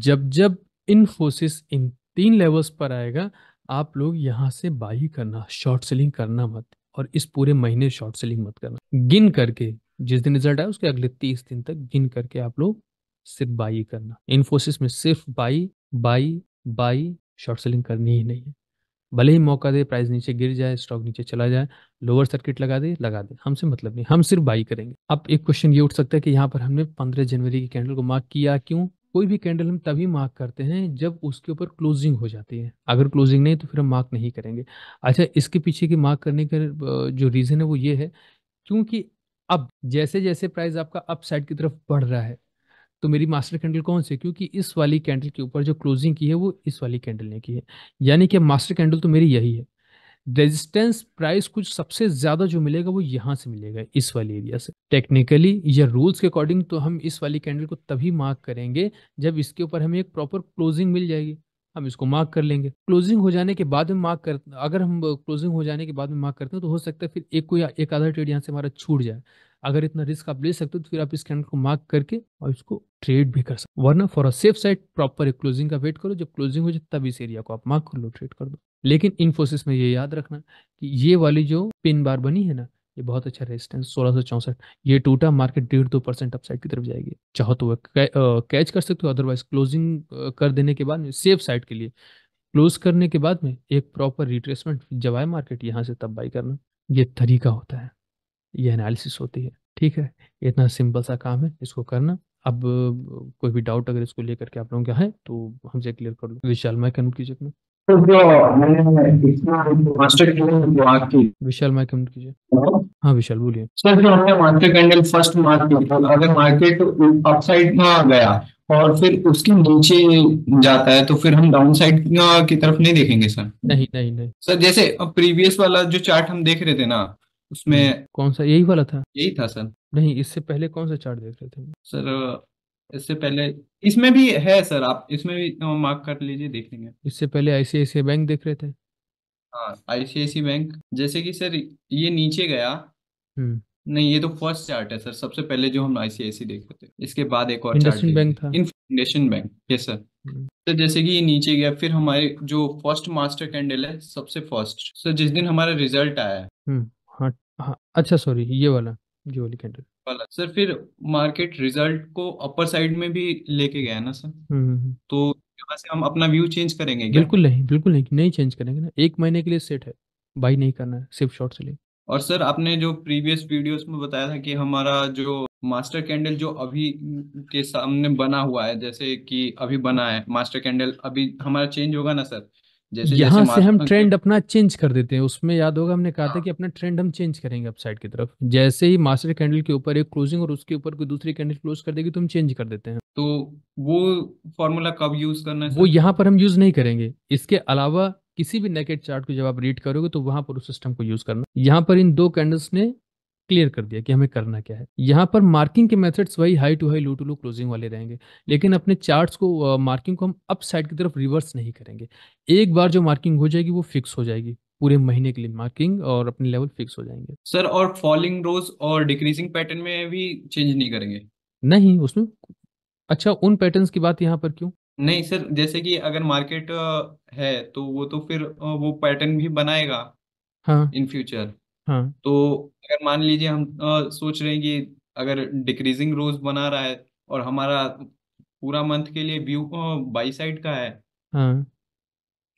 जब जब इन्फोसिस इन तीन लेवल्स पर आएगा आप लोग यहाँ से बाई करना शॉर्ट सेलिंग करना मत और इस पूरे महीने शॉर्ट सेलिंग मत करना गिन करके जिस दिन रिजल्ट आए उसके अगले तीस दिन तक गिन करके आप लोग सिर्फ बाई करना इन्फोसिस में सिर्फ buy buy buy short selling करनी ही नहीं है भले ही मौका दे प्राइस नीचे गिर जाए स्टॉक नीचे चला जाए लोअर सर्किट लगा दे लगा दे हमसे मतलब नहीं हम सिर्फ बाई करेंगे अब एक क्वेश्चन ये उठ सकता है कि यहाँ पर हमने पंद्रह जनवरी की कैंडल को मार्क किया क्यों कोई भी कैंडल हम तभी मार्क करते हैं जब उसके ऊपर क्लोजिंग हो जाती है अगर क्लोजिंग नहीं तो फिर हम मार्क नहीं करेंगे अच्छा इसके पीछे की मार्क करने का जो रीज़न है वो ये है क्योंकि अब जैसे जैसे प्राइस आपका अप साइड की तरफ बढ़ रहा है तो मेरी मास्टर कैंडल कौन सी क्योंकि इस वाली कैंडल के ऊपर जो क्लोजिंग की है वो इस वाली कैंडल ने की है यानी कि मास्टर कैंडल तो मेरी यही है रेजिस्टेंस प्राइस कुछ सबसे ज़्यादा जो मिलेगा वो यहाँ से मिलेगा इस वाली एरिया से टेक्निकली या रूल्स के अकॉर्डिंग तो हम इस वाली कैंडल को तभी मार्क करेंगे जब इसके ऊपर हमें एक प्रॉपर क्लोजिंग मिल जाएगी हम इसको मार्क कर लेंगे क्लोजिंग हो जाने के बाद में मार्क कर अगर हम क्लोजिंग हो जाने के बाद में मार्क करते हैं तो हो सकता है फिर एक कोई एक आधा ट्रेड यहाँ से हमारा छूट जाए अगर इतना रिस्क आप ले सकते हो तो फिर आप इस कैंडल को मार्क करके और इसको ट्रेड भी कर सकते वरना for a safe side proper एक क्लोजिंग का वेट करो जब क्लोजिंग हो जाए तब इस एरिया को आप मार्क कर लो ट्रेड कर दो लेकिन इन्फोसिस में ये याद रखना कि ये वाली जो पिन बार बनी है ना ये बहुत अच्छा रेजिस्टेंस सोलह सौ ये टूटा मार्केट डेढ़ दो परसेंट अपसाइड की तरफ जाएगी चाहो तो वह कैच कर सकते हो अदरवाइज क्लोजिंग कर देने के बाद में सेफ साइड के लिए क्लोज करने के बाद में एक प्रॉपर रिट्रेसमेंट जब आए मार्केट यहाँ से तब बाई करना ये तरीका होता है ये एनालिसिस होती है ठीक है इतना सिंपल सा काम है इसको करना अब कोई भी डाउट अगर इसको लेकर के आप लोगों का है तो हमसे क्लियर कर लो विशाल मैं कन्वर्ट कीजिए अपना विशाल माइक कमेंट कीजिए हाँ विशाल बोलिए सर जो हमने कैंडल फर्स्ट मार्क अगर मार्केट अपसाइड गया और फिर उसके नीचे जाता है तो फिर हम डाउन साइड की तरफ नहीं देखेंगे सर नहीं नहीं नहीं सर जैसे प्रीवियस वाला जो चार्ट हम देख रहे थे ना उसमें हम्म। कौन सा यही वाला था यही था सर नहीं इससे पहले कौन सा चार्ट देख रहे थे सर इससे पहले इसमें भी है सर आप इसमें भी तो मार्क कर लीजिए देख लेंगे इससे पहले आईसीआईसी बैंक देख रहे थे हाँ आईसीआईसी बैंक जैसे कि सर ये नीचे गया हम्म। नहीं ये तो फर्स्ट चार्ट है सर सबसे पहले जो हम आईसीआईसी देख रहे थे इसके बाद एक और चार्ट बैंक था इंडेशन बैंक यस हम्म। सर तो जैसे कि ये नीचे गया फिर हमारे जो फर्स्ट मास्टर कैंडल है सबसे फर्स्ट सर जिस दिन हमारा रिजल्ट आया हाँ हाँ अच्छा सॉरी ये वाला ये वाली कैंडल वाला सर फिर मार्केट रिजल्ट को अपर साइड में भी लेके गया ना सर हम्म, हम्म, हम्म। तो यहाँ से हम अपना व्यू चेंज करेंगे क्या बिल्कुल नहीं बिल्कुल नहीं नहीं चेंज करेंगे ना एक महीने के लिए सेट है बाई नहीं करना है सिर्फ शॉर्ट सेलिंग और सर आपने जो प्रीवियस वीडियोस में बताया था कि हमारा जो मास्टर कैंडल जो अभी के सामने बना हुआ है जैसे कि अभी बना है मास्टर कैंडल अभी हमारा चेंज होगा ना सर जैसे यहाँ जैसे से हम ट्रेंड अपना चेंज कर देते हैं उसमें याद होगा हमने कहा था हाँ। कि अपना ट्रेंड हम चेंज करेंगे अपसाइड की तरफ जैसे ही मास्टर कैंडल के ऊपर एक क्लोजिंग और उसके ऊपर कोई दूसरी कैंडल क्लोज कर देगी तो हम चेंज कर देते हैं तो वो फॉर्मूला कब यूज करना है वो यहाँ पर हम यूज नहीं करेंगे इसके अलावा किसी भी नेकेट चार्ट को जब आप रीड करोगे तो वहां पर उस सिस्टम को यूज करना यहाँ पर इन दो कैंडल्स ने क्लियर कर दिया कि हमें करना क्या है यहाँ पर मार्किंग के मेथड्स वही high to high low to low closing वाले रहेंगे लेकिन अपने चार्ट्स को मार्किंग को हम अप साइड की तरफ रिवर्स नहीं करेंगे एक बार जो मार्किंग हो जाएगी वो फिक्स हो जाएगी पूरे महीने के लिए मार्किंग और अपने लेवल फिक्स हो जाएंगे सर और फॉलिंग रोज और डिक्रीजिंग पैटर्न में भी चेंज नहीं करेंगे नहीं उसमें अच्छा उन पैटर्न्स की बात यहाँ पर क्यों नहीं सर जैसे कि अगर मार्केट है तो वो तो फिर वो पैटर्न भी बनाएगा हाँ इन फ्यूचर हाँ तो अगर मान लीजिए हम आ, सोच रहे हैं कि अगर डिक्रीजिंग रोज बना रहा है और हमारा पूरा मंथ के लिए व्यू बाई साइड का है हाँ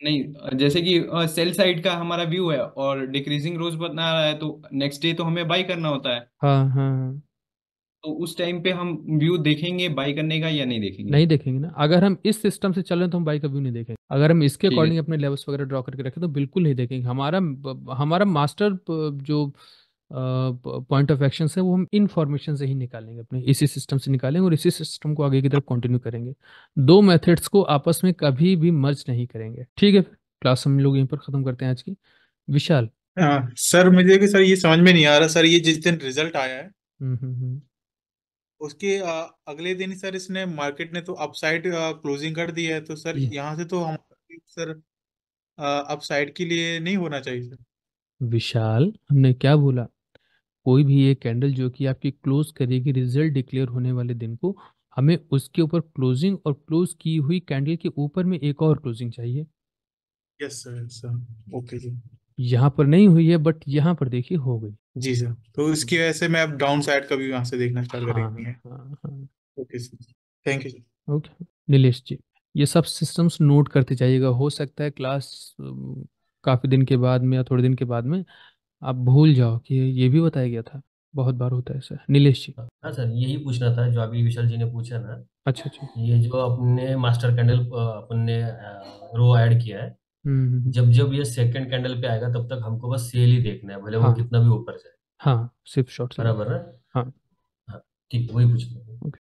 नहीं जैसे कि सेल साइड का हमारा व्यू है और डिक्रीजिंग रोज बना रहा है तो नेक्स्ट डे तो हमें बाई करना होता है हाँ हाँ, हाँ। तो उस टाइम पे हम व्यू देखेंगे बाय करने का या नहीं देखेंगे नहीं देखेंगे ना अगर हम इस सिस्टम से चल रहे तो हम बाई का व्यू नहीं देखेंगे अगर हम इसके अकॉर्डिंग अपने लेवल्स वगैरह ड्रॉ करके रखें तो बिल्कुल नहीं देखेंगे हमारा हमारा मास्टर जो पॉइंट ऑफ एक्शन है वो हम इनफॉर्मेशन से ही निकालेंगे अपने इसी सिस्टम से निकालेंगे और इसी सिस्टम को आगे की तरफ कंटिन्यू करेंगे दो मेथड्स को आपस में कभी भी मर्ज नहीं करेंगे ठीक है क्लास हम लोग यहीं पर खत्म करते हैं आज की विशाल आ, हाँ, सर मुझे कि सर ये समझ में नहीं आ रहा सर ये जिस दिन रिजल्ट आया है हम्म, हम्म, हम्म। उसके अगले दिन सर इसने मार्केट ने तो अपसाइड क्लोजिंग कर दी है तो सर यहाँ से तो हम सर अपसाइड के लिए नहीं होना चाहिए सर विशाल हमने क्या बोला कोई भी एक कैंडल जो कि आपकी क्लोज करेगी रिजल्ट डिक्लेयर होने वाले दिन को हमें उसके ऊपर क्लोजिंग और क्लोज की हुई कैंडल के ऊपर में एक और क्लोजिंग चाहिए yes sir sir okay ji यहाँ पर नहीं हुई है बट यहाँ पर देखिए हो गई जी सर तो हाँ। इसकी वजह से मैं अब डाउन साइड का भी वहां से देखना स्टार्ट हाँ, करेंगे okay sir thank you okay Nilesh ji ये सब सिस्टम्स नोट करते जाइएगा हो सकता है क्लास काफ़ी दिन के बाद में या थोड़े दिन के बाद में आप भूल जाओ कि ये भी बताया गया था बहुत बार होता है सर नीलेश जी हाँ सर यही पूछना था जो अभी विशाल जी ने पूछा ना अच्छा अच्छा ये जो अपने मास्टर कैंडल अपन ने रो ऐड किया है हम्म, हम्म। जब जब ये सेकंड कैंडल पे आएगा तब तक हमको बस सेल ही देखना है भले हाँ, वो कितना भी ऊपर जाए हाँ, सिर्फ शॉर्ट बराबर है हाँ। हाँ ठीक वही पूछना